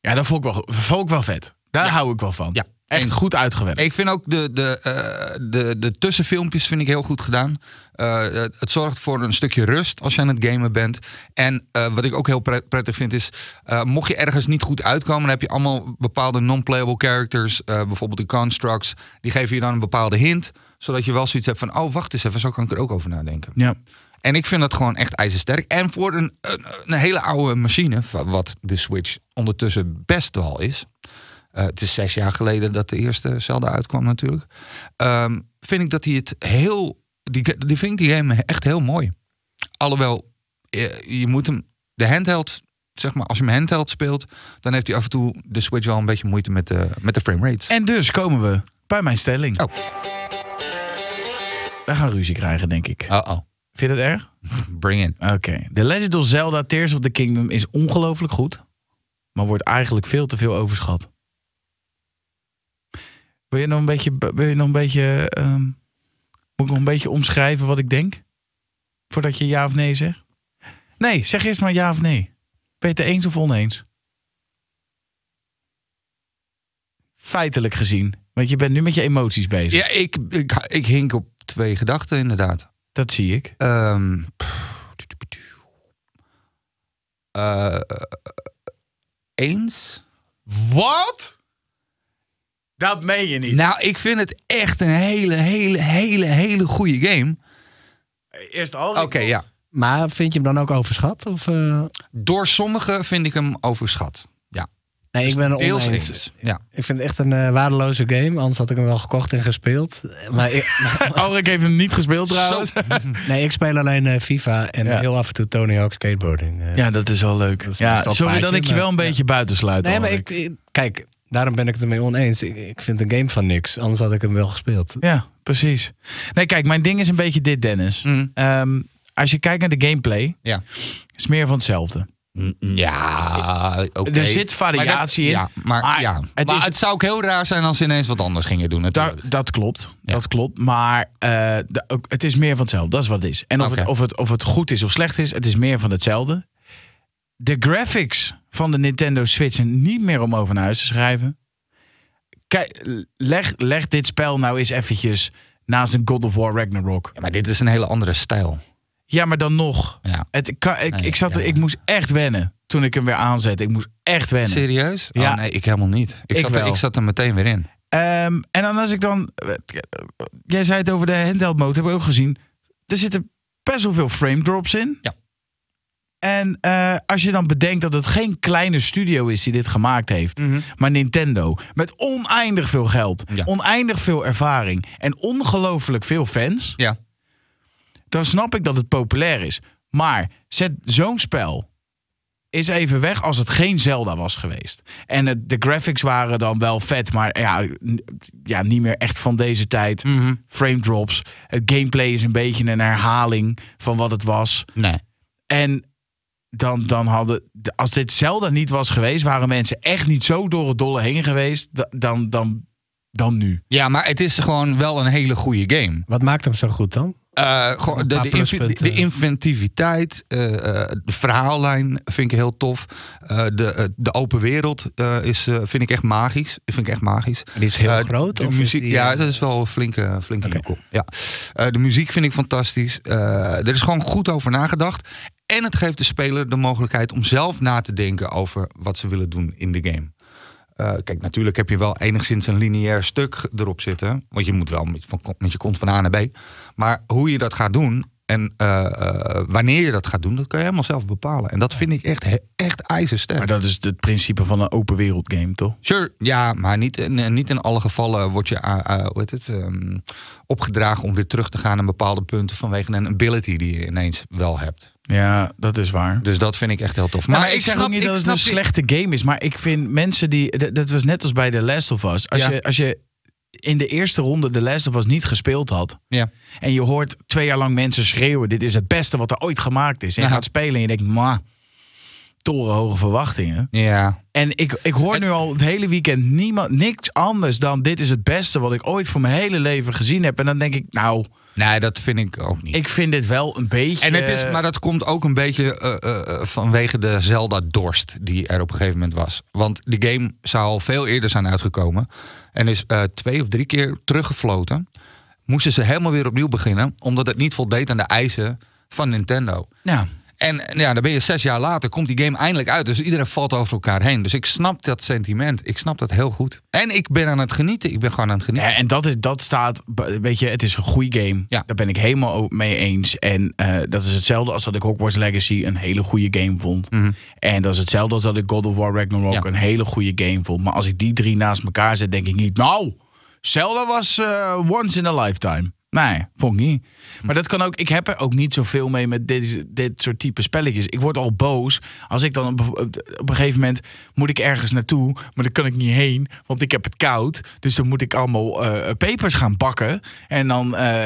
ja dat vond ik wel, vond ik wel vet. Daar hou ik wel van. Ja. Echt goed uitgewerkt. Ik vind ook de, de, eh, de, de tussenfilmpjes vind ik heel goed gedaan. Eh, het zorgt voor een stukje rust als je aan het gamen bent. En eh, wat ik ook heel prettig vind is, mocht je ergens niet goed uitkomen, dan heb je allemaal bepaalde non-playable characters, bijvoorbeeld de constructs, die geven je dan een bepaalde hint, zodat je wel zoiets hebt van, oh wacht eens even, zo kan ik er ook over nadenken. Ja. En ik vind dat gewoon echt ijzersterk. En voor een, een hele oude machine, wat de Switch ondertussen best wel is. Eh, het is zes jaar geleden dat de eerste Zelda uitkwam natuurlijk. Ehm, vind ik dat hij het heel... Die, die vind ik die game echt heel mooi. Alhoewel, eh, je, moet hem... De handheld zeg maar, als je hem handheld speelt, dan heeft hij af en toe de Switch wel een beetje moeite met de, met de frame rates. En dus komen we bij mijn stelling. Oh. We gaan ruzie krijgen, denk ik. Uh oh. Vind je dat erg? Bring in. Oké. The Legend of Zelda Tears of the Kingdom is ongelooflijk goed, maar wordt eigenlijk veel te veel overschat. Wil je nog een beetje, wil je nog een beetje, um, moet ik nog een beetje omschrijven wat ik denk? Voordat je ja of nee zegt? Nee, zeg eerst maar ja of nee. Ben je het eens of oneens? Feitelijk gezien. Want je bent nu met je emoties bezig. Ja, ik, ik, ik hink op twee gedachten inderdaad. Dat zie ik. Um, uh, eens? Wat? Dat meen je niet. Nou, ik vind het echt een hele, hele, hele, hele goede game. Eerst al. Oké, ja. Maar vind je hem dan ook overschat? Of, eh? Door sommigen vind ik hem overschat. Ja. Nee, ik dus ben er oneens. Ja. Ik vind het echt een eh, waardeloze game. Anders had ik hem wel gekocht en gespeeld. Maar ik, oh, heb hem niet gespeeld trouwens. nee, ik speel alleen eh, FIFA en heel af en toe Tony Hawk skateboarding. ja, dat is wel leuk. sorry dat ik je wel een beetje buitensluit. Nee, maar ik, kijk, Daarom ben ik het ermee oneens. Ik, vind een game van niks. Anders had ik hem wel gespeeld. Ja, precies. Nee, kijk, mijn ding is een beetje dit, Dennis. Mm. Ehm, als je kijkt naar de gameplay, ja. is meer van hetzelfde. Mm, mm. Ja, okay. er zit variatie in. Ja, maar, ja. Het, maar het, zou ook heel raar zijn als ze ineens wat anders gingen doen. dat klopt. Dat klopt. Maar eh, het is meer van hetzelfde. Dat is wat het is. En of, het, of, het, of het goed is of slecht is, het is meer van hetzelfde. De graphics van de Nintendo Switch en niet meer om over naar huis te schrijven. Kijk, leg, leg dit spel nou eens eventjes naast een God of War Ragnarok. Ja, maar dit is een hele andere stijl. Ja, maar dan nog. Ja. ik, ik, ik, zat, ik moest echt wennen toen ik hem weer aanzet. Ik moest echt wennen. Serieus? Oh, ja. nee, ik helemaal niet. Ik, zat, er, ik zat er meteen weer in. Ehm, en dan als ik dan... Jij zei het over de handheld mode, Heb ik ook gezien. Er zitten best wel veel frame drops in. Ja. En eh, als je dan bedenkt dat het geen kleine studio is die dit gemaakt heeft, mhm. maar Nintendo met oneindig veel geld, oneindig veel ervaring en ongelooflijk veel fans, ja. dan snap ik dat het populair is. Maar zet zo'n spel is even weg als het geen Zelda was geweest. En de graphics waren dan wel vet, maar ja, ja niet meer echt van deze tijd. Mhm. Frame drops. Het gameplay is een beetje een herhaling van wat het was. Nee. En dan, dan hadden. Als dit Zelda niet was geweest, waren mensen echt niet zo door het dolle heen geweest. Dan, dan, dan nu. Ja, maar het is gewoon wel een hele goede game. Wat maakt hem zo goed dan? Eh, de, de, inventiviteit, eh, eh, de verhaallijn vind ik heel tof. de, de open wereld is, vind ik echt magisch. Vind ik echt magisch. die is heel groot. De muziek, die... Ja, dat is wel een flinke, flinke ja. De muziek vind ik fantastisch. er is gewoon goed over nagedacht. En het geeft de speler de mogelijkheid om zelf na te denken over wat ze willen doen in de game. Eh, kijk, natuurlijk heb je wel enigszins een lineair stuk erop zitten. Want je moet wel met, van, met je kont van A naar B. Maar hoe je dat gaat doen en eh, eh, wanneer je dat gaat doen, dat kan je helemaal zelf bepalen. En dat vind ik echt, echt ijzersterk. Maar dat is het principe van een open wereld game, toch? Sure, ja, maar niet in, niet in alle gevallen word je uh, het, ehm, opgedragen om weer terug te gaan aan bepaalde punten vanwege een ability die je ineens wel hebt. Ja, dat is waar. Dus dat vind ik echt heel tof. Maar, ik, zeg ook niet dat het een slechte game is. Maar ik vind mensen die. Dat was net als bij The Last of Us. Als, je, als je in de eerste ronde The Last of Us niet gespeeld had. Ja. En je hoort twee jaar lang mensen schreeuwen: Dit is het beste wat er ooit gemaakt is. En je gaat spelen en je denkt: Ma, torenhoge verwachtingen. Ja. En ik, ik hoor nu al het hele weekend niemand, niks anders dan: Dit is het beste wat ik ooit voor mijn hele leven gezien heb. En dan denk ik: Nou. Nee, dat vind ik ook niet. Ik vind dit wel een beetje. En het is, maar dat komt ook een beetje eh, eh, eh, vanwege de Zelda-dorst die er op een gegeven moment was. Want die game zou al veel eerder zijn uitgekomen en is twee of drie keer teruggefloten. Moesten ze helemaal weer opnieuw beginnen, omdat het niet voldeed aan de eisen van Nintendo. Ja. En ja, dan ben je zes jaar later, komt die game eindelijk uit. Dus iedereen valt over elkaar heen. Dus ik snap dat sentiment. Ik snap dat heel goed. En ik ben aan het genieten. Ik ben gewoon aan het genieten. en dat, is, dat staat, weet je, het is een goede game. Daar ben ik helemaal mee eens. En eh, dat is hetzelfde als dat ik Hogwarts Legacy een hele goede game vond. Mhm. En dat is hetzelfde als dat ik God of War Ragnarok een hele goede game vond. Maar als ik die drie naast elkaar zet, denk ik niet, nou, zelden was eh, once in a lifetime. Nee, vond ik niet. Maar dat kan ook. Ik heb er ook niet zoveel mee met dit, dit soort type spelletjes. Ik word al boos als ik dan op, op een gegeven moment moet ik ergens naartoe, maar dan kan ik niet heen, want ik heb het koud. Dus dan moet ik allemaal uh, pepers gaan bakken en dan eh,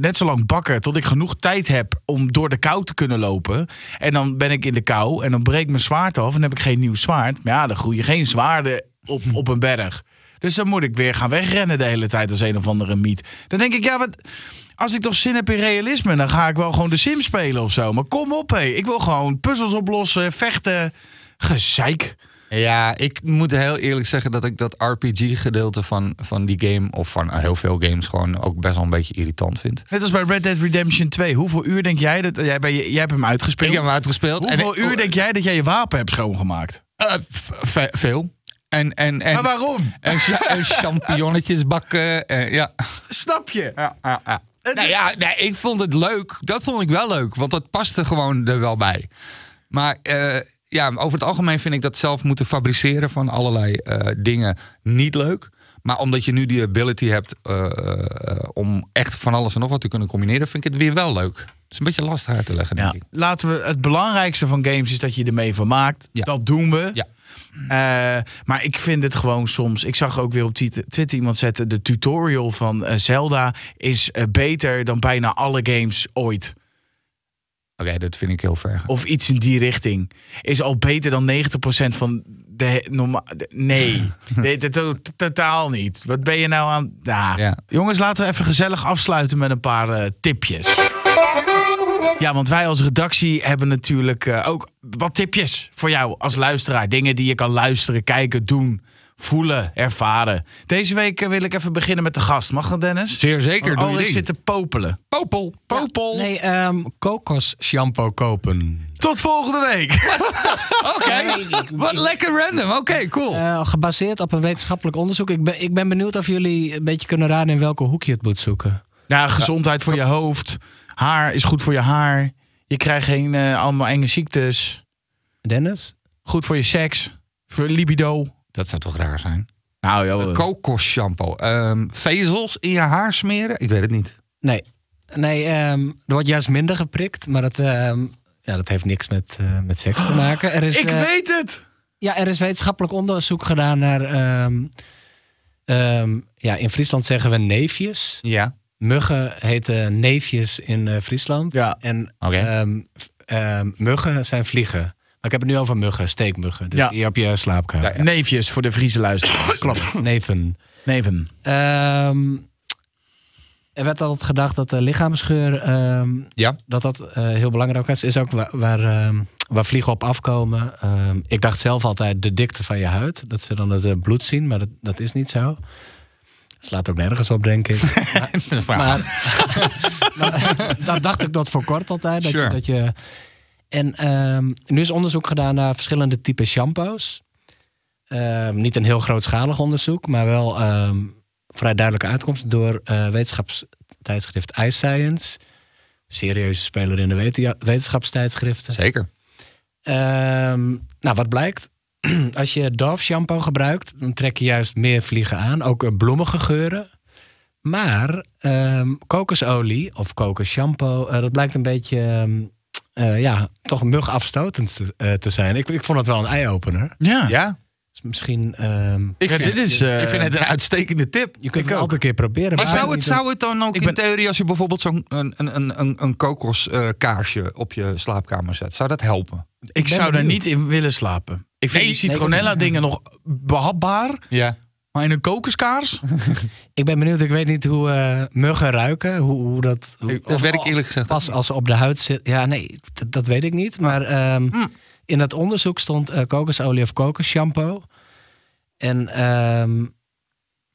net zo lang bakken tot ik genoeg tijd heb om door de kou te kunnen lopen. En dan ben ik in de kou en dan breekt mijn zwaard af en dan heb ik geen nieuw zwaard. Maar ja, dan groeien geen zwaarden op, op een berg. Dus dan moet ik weer gaan wegrennen de hele tijd als een of andere miet. Dan denk ik, ja, wat als ik toch zin heb in realisme, dan ga ik wel gewoon de Sim spelen of zo. Maar kom op, hé. Ik wil gewoon puzzels oplossen, vechten, gezeik. Ja, ik moet heel eerlijk zeggen dat ik dat RPG-gedeelte van, van die game, of van heel veel games, gewoon ook best wel een beetje irritant vind. Net als bij Red Dead Redemption 2. Hoeveel uur denk jij dat jij, ben, jij hebt hem uitgespeeld? Ik heb hem uitgespeeld. Hoeveel uur denk jij dat jij je wapen hebt schoongemaakt? Uh, veel. En, en, en, waarom? En, champignonnetjes bakken. Eh, ja. Snap je? Ja, ja, ja. Nou ja, nee, ik vond het leuk. Dat vond ik wel leuk, want dat paste gewoon er wel bij. Maar eh, ja, over het algemeen vind ik dat zelf moeten fabriceren van allerlei eh, dingen niet leuk. Maar omdat je nu die ability hebt om echt van alles en nog wat te kunnen combineren, vind ik het weer wel leuk. Het is een beetje lastig uit te leggen, denk ik. Laten we, het belangrijkste van games is dat je ermee van maakt. Dat doen we. Ja. Eh, maar ik vind het gewoon soms. Ik zag ook weer op Twitter iemand zetten: de tutorial van eh, Zelda is eh, beter dan bijna alle games ooit. Oké, dat vind ik heel ver. Of iets in die richting. Is al beter dan 90% van de normaal. Nee, totaal niet. Wat ben je nou aan. Ja. Jongens, laten we even gezellig afsluiten met een paar tipjes. Ja, want wij als redactie hebben natuurlijk eh, ook wat tipjes voor jou als luisteraar. Dingen die je kan luisteren, kijken, doen voelen, ervaren. Deze week eh, wil ik even beginnen met de gast. Mag dat, Dennis? Zeer zeker. Oh, doe oh, ik zit te popelen. Popel. Popel. nee, ehm, kokos shampoo kopen. Tot volgende week. Oké. Wat lekker random. Oké, cool. Eh, gebaseerd op een wetenschappelijk onderzoek. Ik ben, ik ben benieuwd of jullie een beetje kunnen raden in welke hoek je het moet zoeken. Nou, gezondheid voor je hoofd. Haar is goed voor je haar. Je krijgt geen eh, allemaal enge ziektes. Dennis? Goed voor je seks. Voor libido. Dat zou toch raar zijn? Nou, joh. Eh, Kokos shampoo. Ehm, vezels in je haar smeren? Ik weet het niet. Nee. Nee, ehm, er wordt juist minder geprikt. Maar dat, ehm, ja, dat heeft niks met, eh, met seks te maken. Er is, Ik weet het! Ja, er is wetenschappelijk onderzoek gedaan naar... ja, in Friesland zeggen we neefjes. Ja. Muggen heten neefjes in eh, Friesland. Ja. En ehm, ehm, muggen zijn vliegen. Maar ik heb het nu over muggen, steekmuggen. Dus ja. hier op je slaapkamer. Neefjes voor de Friese luisteraars. Klopt, neven. Neven. Ehm, er werd altijd gedacht dat de lichaamsgeur ja. dat dat eh, heel belangrijk is. Is ook waar, waar, waar vliegen op afkomen. ik dacht zelf altijd de dikte van je huid. Dat ze dan het eh, bloed zien, maar dat, dat is niet zo. Slaat ook nergens op, denk ik. maar, dacht ik dat voor kort altijd. Dat je, dat je, en ehm, nu is onderzoek gedaan naar verschillende typen shampoos. Ehm, niet een heel grootschalig onderzoek, maar wel ehm, vrij duidelijke uitkomst door uh, Ice Science. Serieuze speler in de wetenschapstijdschriften. Zeker. nou, wat blijkt? als je Dove shampoo gebruikt, dan trek je juist meer vliegen aan. Ook eh, bloemige geuren. Maar ehm, kokosolie of kokos shampoo, eh, dat blijkt een beetje... Ehm, eh, ja, toch mugafstotend te, te zijn. Ik, ik vond het wel een eye-opener. Ja. ja. Dus misschien. Ehm, ik, vind, dit is, ik vind het een uitstekende tip. Je kunt het ook een keer proberen. Maar, zou, het, zou het dan ook in theorie, als je bijvoorbeeld zo'n een, een, een, een kokoskaarsje op je slaapkamer zet, zou dat helpen? Ik, zou daar niet in willen slapen. Ik vind die citronella dingen nog behapbaar. Ja. Maar in een kokoskaars? ik ben benieuwd. Ik weet niet hoe eh, muggen ruiken. Hoe, hoe dat... Hoe, dat weet ik eerlijk gezegd. Pas als ze op de huid zitten. Ja, nee, dat weet ik niet. Maar ehm, mm. in dat onderzoek stond uh, eh, kokosolie of shampoo. En um,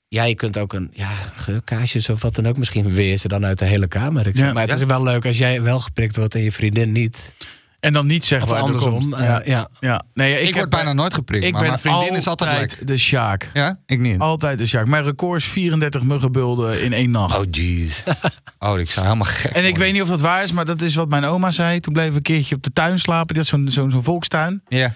ja, je kunt ook een ja, geurkaasjes of wat dan ook. Misschien weer ze dan uit de hele kamer. Ik zeg, maar het is wel leuk als jij wel geprikt wordt en je vriendin niet. En dan niet zeggen of andersom. Eh, ja. ja. Nee, ik, ik word bijna nooit geprikt. Ik maar ben mijn vriendin is altijd de Sjaak. Ja, ik niet. Altijd de Sjaak. Mijn record is 34 muggenbulden in één nacht. Oh jeez. oh, ik zou helemaal gek. En ik weet niet of dat waar is, maar dat is wat mijn oma zei. Toen bleef ik een keertje op de tuin slapen. Dat is zo'n zo'n volkstuin. Ja.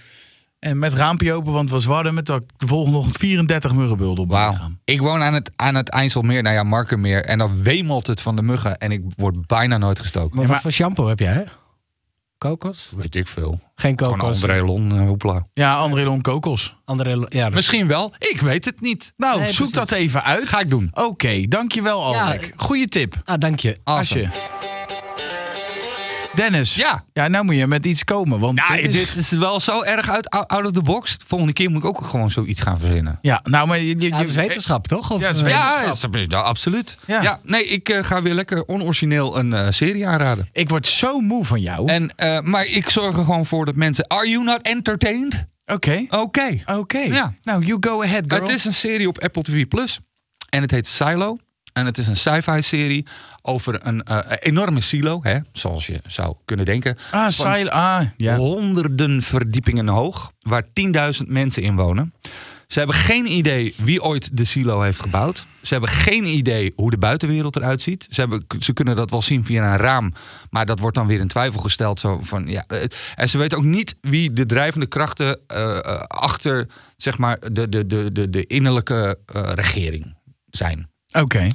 En met raampje open, want het was warm. Met de volgende nog 34 muggenbulden op Wauw. Ik woon aan het, aan het IJsselmeer, nou ja, Markermeer. En dan wemelt het van de muggen. En ik word bijna nooit gestoken. Maar, wat voor shampoo heb jij? Kokos? Weet ik veel. Geen kokos. Gewoon Lon, uh, eh, hoepla. Ja, André Lon kokos. André, ja, Misschien wel. Ik weet het niet. Nou, zoek dat even uit. Ga ik doen. Oké, dankjewel Alrek. Ja, Goeie tip. Ah, dank je. Asje. Dennis. Ja. Ja, nou moet je met iets komen. Want dit, is... dit, is... wel zo erg uit, out of the box. volgende keer moet ik ook gewoon zoiets gaan verzinnen. Ja, nou, maar je, het is wetenschap, toch? Of, ja, is eh, wetenschap. absoluut. Ja. nee, ik eh, ga weer lekker onorigineel een eh, serie aanraden. Ik word zo moe van jou. En, maar ik zorg er gewoon voor dat mensen... Are you not entertained? Oké. Oké. Oké. Nou, you go ahead, girl. Het is een serie op Apple TV+. Plus En het heet Silo. En het is een sci-fi serie over eh, een enorme silo, hè, zoals je zou kunnen denken. Ah, silo. Ah, ja. Honderden verdiepingen hoog, waar 10.000 mensen in wonen. Ze hebben geen idee wie ooit de silo heeft gebouwd. Ze hebben geen idee hoe de buitenwereld eruit ziet. Ze, hebben, ze kunnen dat wel zien via een raam. Maar dat wordt dan weer in twijfel gesteld. Zo van, ja. Eh, en ze weten ook niet wie de drijvende krachten eh, achter zeg maar, de, de, de, de, de innerlijke regering zijn. Oké.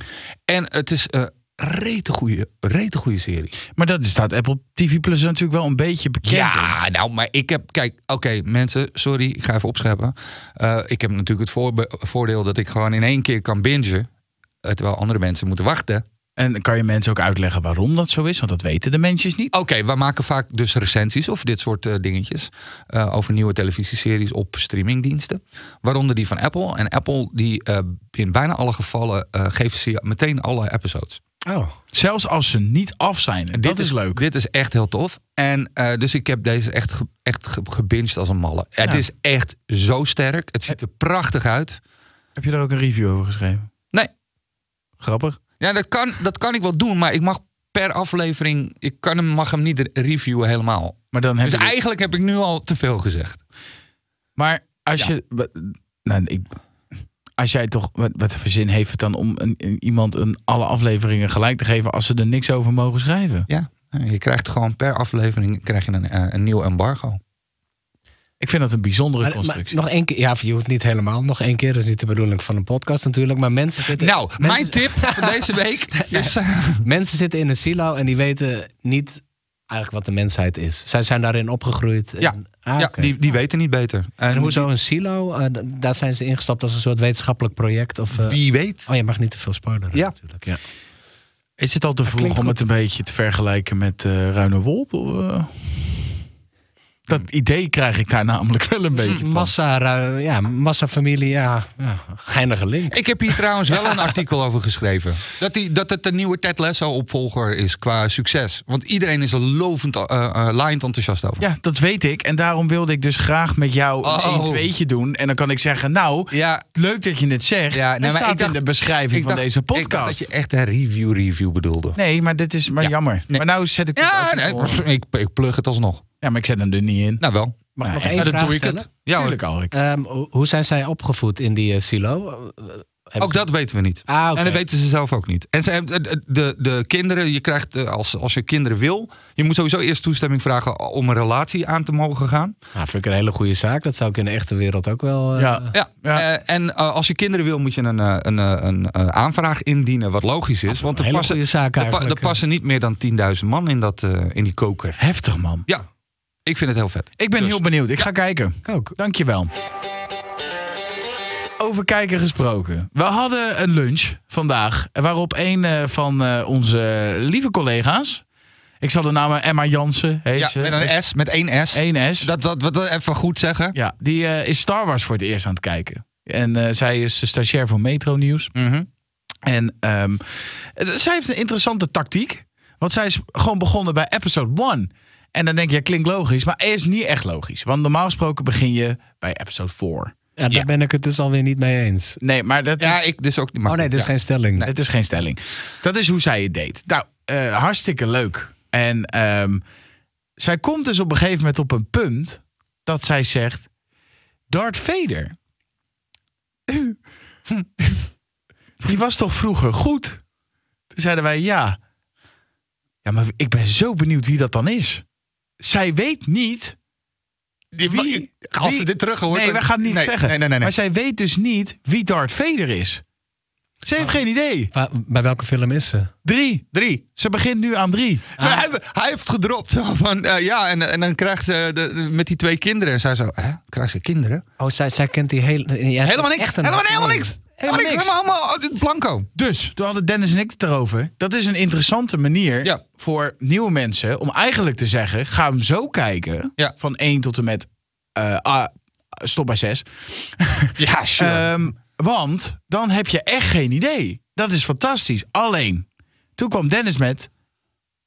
En het is een eh, rete goede, rete goede serie. Maar dat staat Apple TV Plus natuurlijk wel een beetje bekend. Ja, nou, maar ik heb, kijk, oké, mensen, sorry, ik ga even opscheppen. Eh, ik heb natuurlijk het voordeel dat ik gewoon in één keer kan bingen. Eh, terwijl andere mensen moeten wachten. En kan je mensen ook uitleggen waarom dat zo is? Want dat weten de mensen niet. Oké, we maken vaak dus recensies of dit soort eh, dingetjes eh, over nieuwe televisieseries op streamingdiensten. Waaronder die van Apple. En Apple die eh, in bijna alle gevallen geeft ze meteen alle episodes. Oh. Zelfs als ze niet af zijn. Dit dat is, leuk. Dit is echt heel tof. En dus ik heb deze echt, echt ge, gebinged als een malle. Het is echt zo sterk. Het ziet er prachtig uit. Heb je daar ook een review over geschreven? Nee. Grappig. Ja, dat kan, dat kan ik wel doen, maar ik mag per aflevering, ik kan hem, mag hem niet reviewen helemaal. Maar dan heb dus je... eigenlijk heb ik nu al te veel gezegd. Maar als je. Nou, ik, als jij toch. Wat, wat voor zin heeft het dan om een, iemand een, alle afleveringen gelijk te geven als ze er niks over mogen schrijven? Ja, je krijgt gewoon per aflevering krijg je een eh, nieuw embargo. Ik vind dat een bijzondere constructie. Maar nog één keer, ja, je hoeft niet helemaal. Nog één keer dat is niet de bedoeling van een podcast natuurlijk. Maar mensen zitten. Nou, mijn tip van deze week is. mensen zitten in een silo en die weten niet eigenlijk wat de mensheid is. Zij zijn daarin opgegroeid. En, ja, ah, die, weten niet beter. En, hoezo een silo? Uh, daar zijn ze ingestapt als een soort wetenschappelijk project? Of, eh, Wie weet. Oh, je mag niet te veel spoileren ja. natuurlijk. Ja. Is het al te vroeg om het een beetje te vergelijken met uh, Ruine Wold? Of, dat hmm. idee krijg ik daar namelijk wel een beetje van. Massa, ja, massafamilie, ja, ja, geinige link. Ik heb hier trouwens wel een artikel over geschreven. Dat, die, dat het de nieuwe Ted Lasso-opvolger is qua succes. Want iedereen is er lovend, uh, enthousiast over. Ja, dat weet ik. En daarom wilde ik dus graag met jou een oh. e tweetje doen. En dan kan ik zeggen, nou, leuk dat je het zegt. Ja, maar staat ik dacht, in de beschrijving van deze podcast. dat je echt een review-review bedoelde. Nee, maar dit is maar jammer. Maar nou zet ik het ja, ik, ik plug het alsnog. Ja, maar ik zet hem er niet in. Nou wel. Maar nog één nou, vraag doe ik stellen? het. Tuurlijk, Alrik. Ehm, hoe zijn zij opgevoed in die eh, silo? Eh, ook dat weten we niet. Ah, okay. En dat weten ze zelf ook niet. En ze hebben, eh, de, de, kinderen, je krijgt als, als je kinderen wil, je moet sowieso eerst toestemming vragen om een relatie aan te mogen gaan. Nou, vind ik een hele goede zaak. Dat zou ik in de echte wereld ook wel. Ja, ja. en als je kinderen wil, moet je een, een, een, aanvraag indienen, wat logisch is. want er passen, passen niet meer dan 10.000 man in, dat, in die koker. Heftig man. Ja. Ik vind het heel vet. Ik ben dus- heel benieuwd. Ik ga kijken. Ook. Dankjewel. Over kijken gesproken. We hadden een lunch vandaag. Waarop een eh, van eh, onze lieve collega's. Ik zal de naam Emma Jansen heet ja, Met een S, met één S. Eén S. Dat, dat, dat even goed zeggen. Ja, die eh, is Star Wars voor het eerst aan het kijken. En zij is stagiair van Metro Nieuws. Mm En ehm, zij heeft een interessante tactiek. Want zij is gewoon begonnen bij episode 1. En dan denk je, ja, klinkt logisch, maar is niet echt logisch. Want normaal gesproken begin je bij episode 4. Ja, daar ben ik het dus alweer niet mee eens. Nee, maar dat is... dus ook niet. oh nee, dat is geen stelling. Nee, het is geen stelling. Dat is hoe zij het deed. Nou, eh, hartstikke leuk. En ehm, zij komt dus op een gegeven moment op een punt dat zij zegt: Dart Vader. Die was toch vroeger goed? Toen zeiden wij ja. Ja, maar ik ben zo benieuwd wie dat dan is zij weet niet wie, als ze dit terug hoort. Nee, we gaan het niet zeggen. Nee, nee, maar zij weet dus niet wie Darth Vader is. Ze heeft geen idee. bij welke film is ze? Drie. Drie. Ze begint nu aan drie. hij, heeft gedropt van eh, ja, en, en dan krijgt ze met die twee kinderen. en Zij zo, hè? Krijgt ze kinderen? Oh, zij, zij kent die hele. helemaal niks. helemaal, helemaal niks. Helemaal niks. Helemaal blanco. Dus, toen hadden Dennis en ik het erover. Dat is een interessante manier voor nieuwe mensen om eigenlijk te zeggen... ga hem zo kijken, van 1 tot en met... Eh, ah, stop bij 6. ja, sure. Ehm, want dan heb je echt geen idee. Dat is fantastisch. Alleen, toen kwam Dennis met...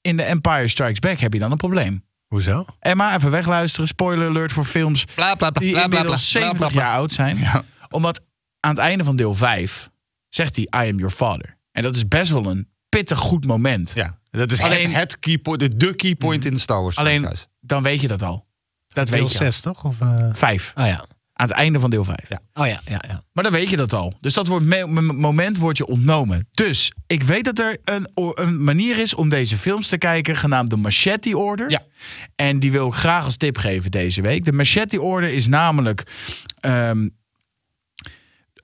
in The Empire Strikes Back heb je dan een probleem. Hoezo? Emma even wegluisteren. Spoiler alert voor films bla, bla, bla, die inmiddels 70 jaar oud zijn. Omdat aan het einde van deel 5 zegt hij: I am your father. En dat is best wel een pittig goed moment. Ja, dat is alleen het, key point. de, de keypoint in de Star Wars. Alleen dan weet je dat al. Dat deel weet je 6 toch? Of, uh... Eh, 5. ja. Aan het einde van deel 5. Ja. Oh ja, ja, ja. Maar dan weet je dat al. Dus dat wordt moment wordt je ontnomen. Dus ik weet dat er een, een, manier is om deze films te kijken, genaamd de Machete Order. Ja. En die wil ik graag als tip geven deze week. De Machete Order is namelijk ehm,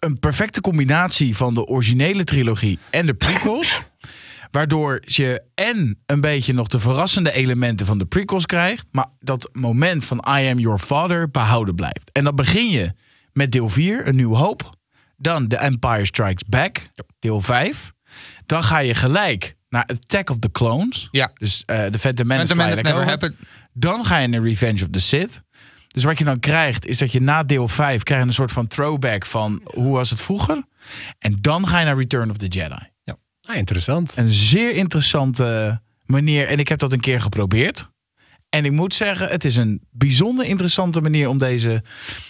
een perfecte combinatie van de originele trilogie en de prequels. Waardoor je en een beetje nog de verrassende elementen van de prequels krijgt. Maar dat moment van I am your father behouden blijft. En dan begin je met deel 4, Een nieuwe Hoop. Dan The Empire Strikes Back, deel 5. Dan ga je gelijk naar Attack of the Clones. Ja. Dus de eh, Phantom Menace. Phantom Menace never Dan ga je naar Revenge of the Sith. Dus wat je dan krijgt, is dat je na deel 5 krijgt een soort van throwback van hoe was het vroeger. En dan ga je naar Return of the Jedi. Ja, ah, interessant. Een zeer interessante manier. En ik heb dat een keer geprobeerd. En ik moet zeggen, het is een bijzonder interessante manier om deze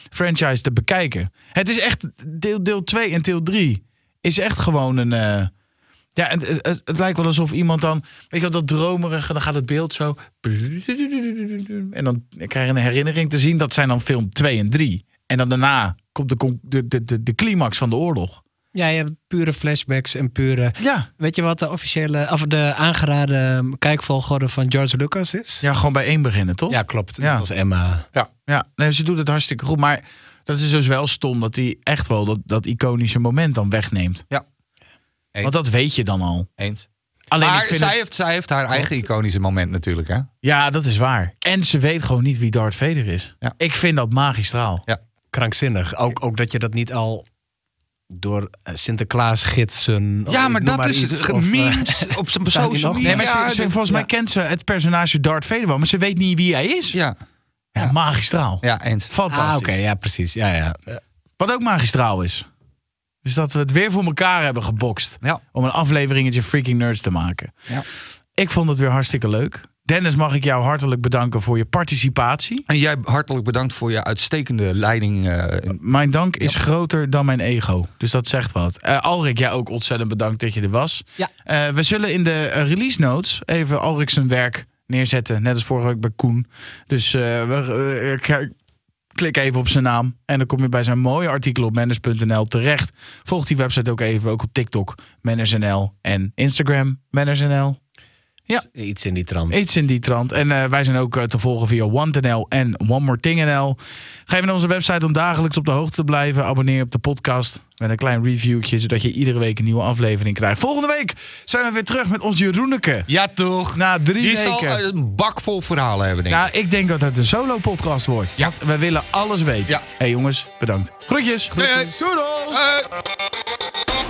franchise te bekijken. Het is echt deel 2 en deel 3 is echt gewoon een. Eh, ja, en eh, het, lijkt wel alsof iemand dan, weet je wel, dat dromerige, dan gaat het beeld zo. En dan krijg je een herinnering te zien. Dat zijn dan film 2 en 3. En dan daarna komt de, de, de, de climax van de oorlog. Ja, je hebt pure flashbacks en pure. Ja. Weet je wat de officiële, of de aangeraden kijkvolgorde van George Lucas is? Ja, gewoon bij één beginnen, toch? Ja, klopt. Ja. Net als Emma. Ja, ja. Nee, ze doet het hartstikke goed. Maar dat is dus wel stom dat hij echt wel dat, dat iconische moment dan wegneemt. Ja. Want dat weet je dan al. Eens. Alleen maar zij, heeft, zij heeft haar eigen iconische moment natuurlijk, hè? Ja, dat is waar. En ze weet gewoon niet wie Darth Vader is. Ja. Ik vind dat magistraal. Ja. Krankzinnig. Ook, ook dat je dat niet al door eh, Sinterklaas gidsen. Ja, maar dat is iets, het eh, op zijn persoon. Nee, maar ze, ze, volgens mij kent ze het personage Darth Vader wel, maar ze weet niet wie hij is. Ja. ja, magistraal. Ja, eens. Fantastisch. Ah, oké, ja, precies. Ja, ja. Wat ook magistraal is. Dus dat we het weer voor elkaar hebben gebokst. Om een afleveringetje Freaking Nerds te maken. Ja. Ik vond het weer hartstikke leuk. Dennis, mag ik jou hartelijk bedanken voor je participatie. En jij hartelijk bedankt voor je uitstekende leiding. Eh, mijn dank is groter dan mijn ego. Dus dat zegt wat. Eh, Alrik, jij ook ontzettend bedankt dat je er was. Ja. Eh, we zullen in de release notes even Alrik zijn werk neerzetten. Net als vorige week bij Koen. Dus we, Klik even op zijn naam en dan kom je bij zijn mooie artikel op manners.nl terecht. Volg die website ook even, ook op TikTok, manners.nl en Instagram, manners.nl. Ja. Iets in die trant. Iets in die trant. En eh, wij zijn ook eh, te volgen via OneNL en One More Thing NL. Ga naar onze website om dagelijks op de hoogte te blijven. Abonneer op de podcast met een klein reviewtje, zodat je iedere week een nieuwe aflevering krijgt. Volgende week zijn we weer terug met ons Jeroeneke. Ja, toch? Na drie weken. Die zal een bak vol verhalen hebben, denk nou, ik. Nou, ik denk dat het een solo-podcast wordt. Ja. we willen alles weten. Ja. hey, jongens, bedankt. Groetjes. Groetjes. Hey,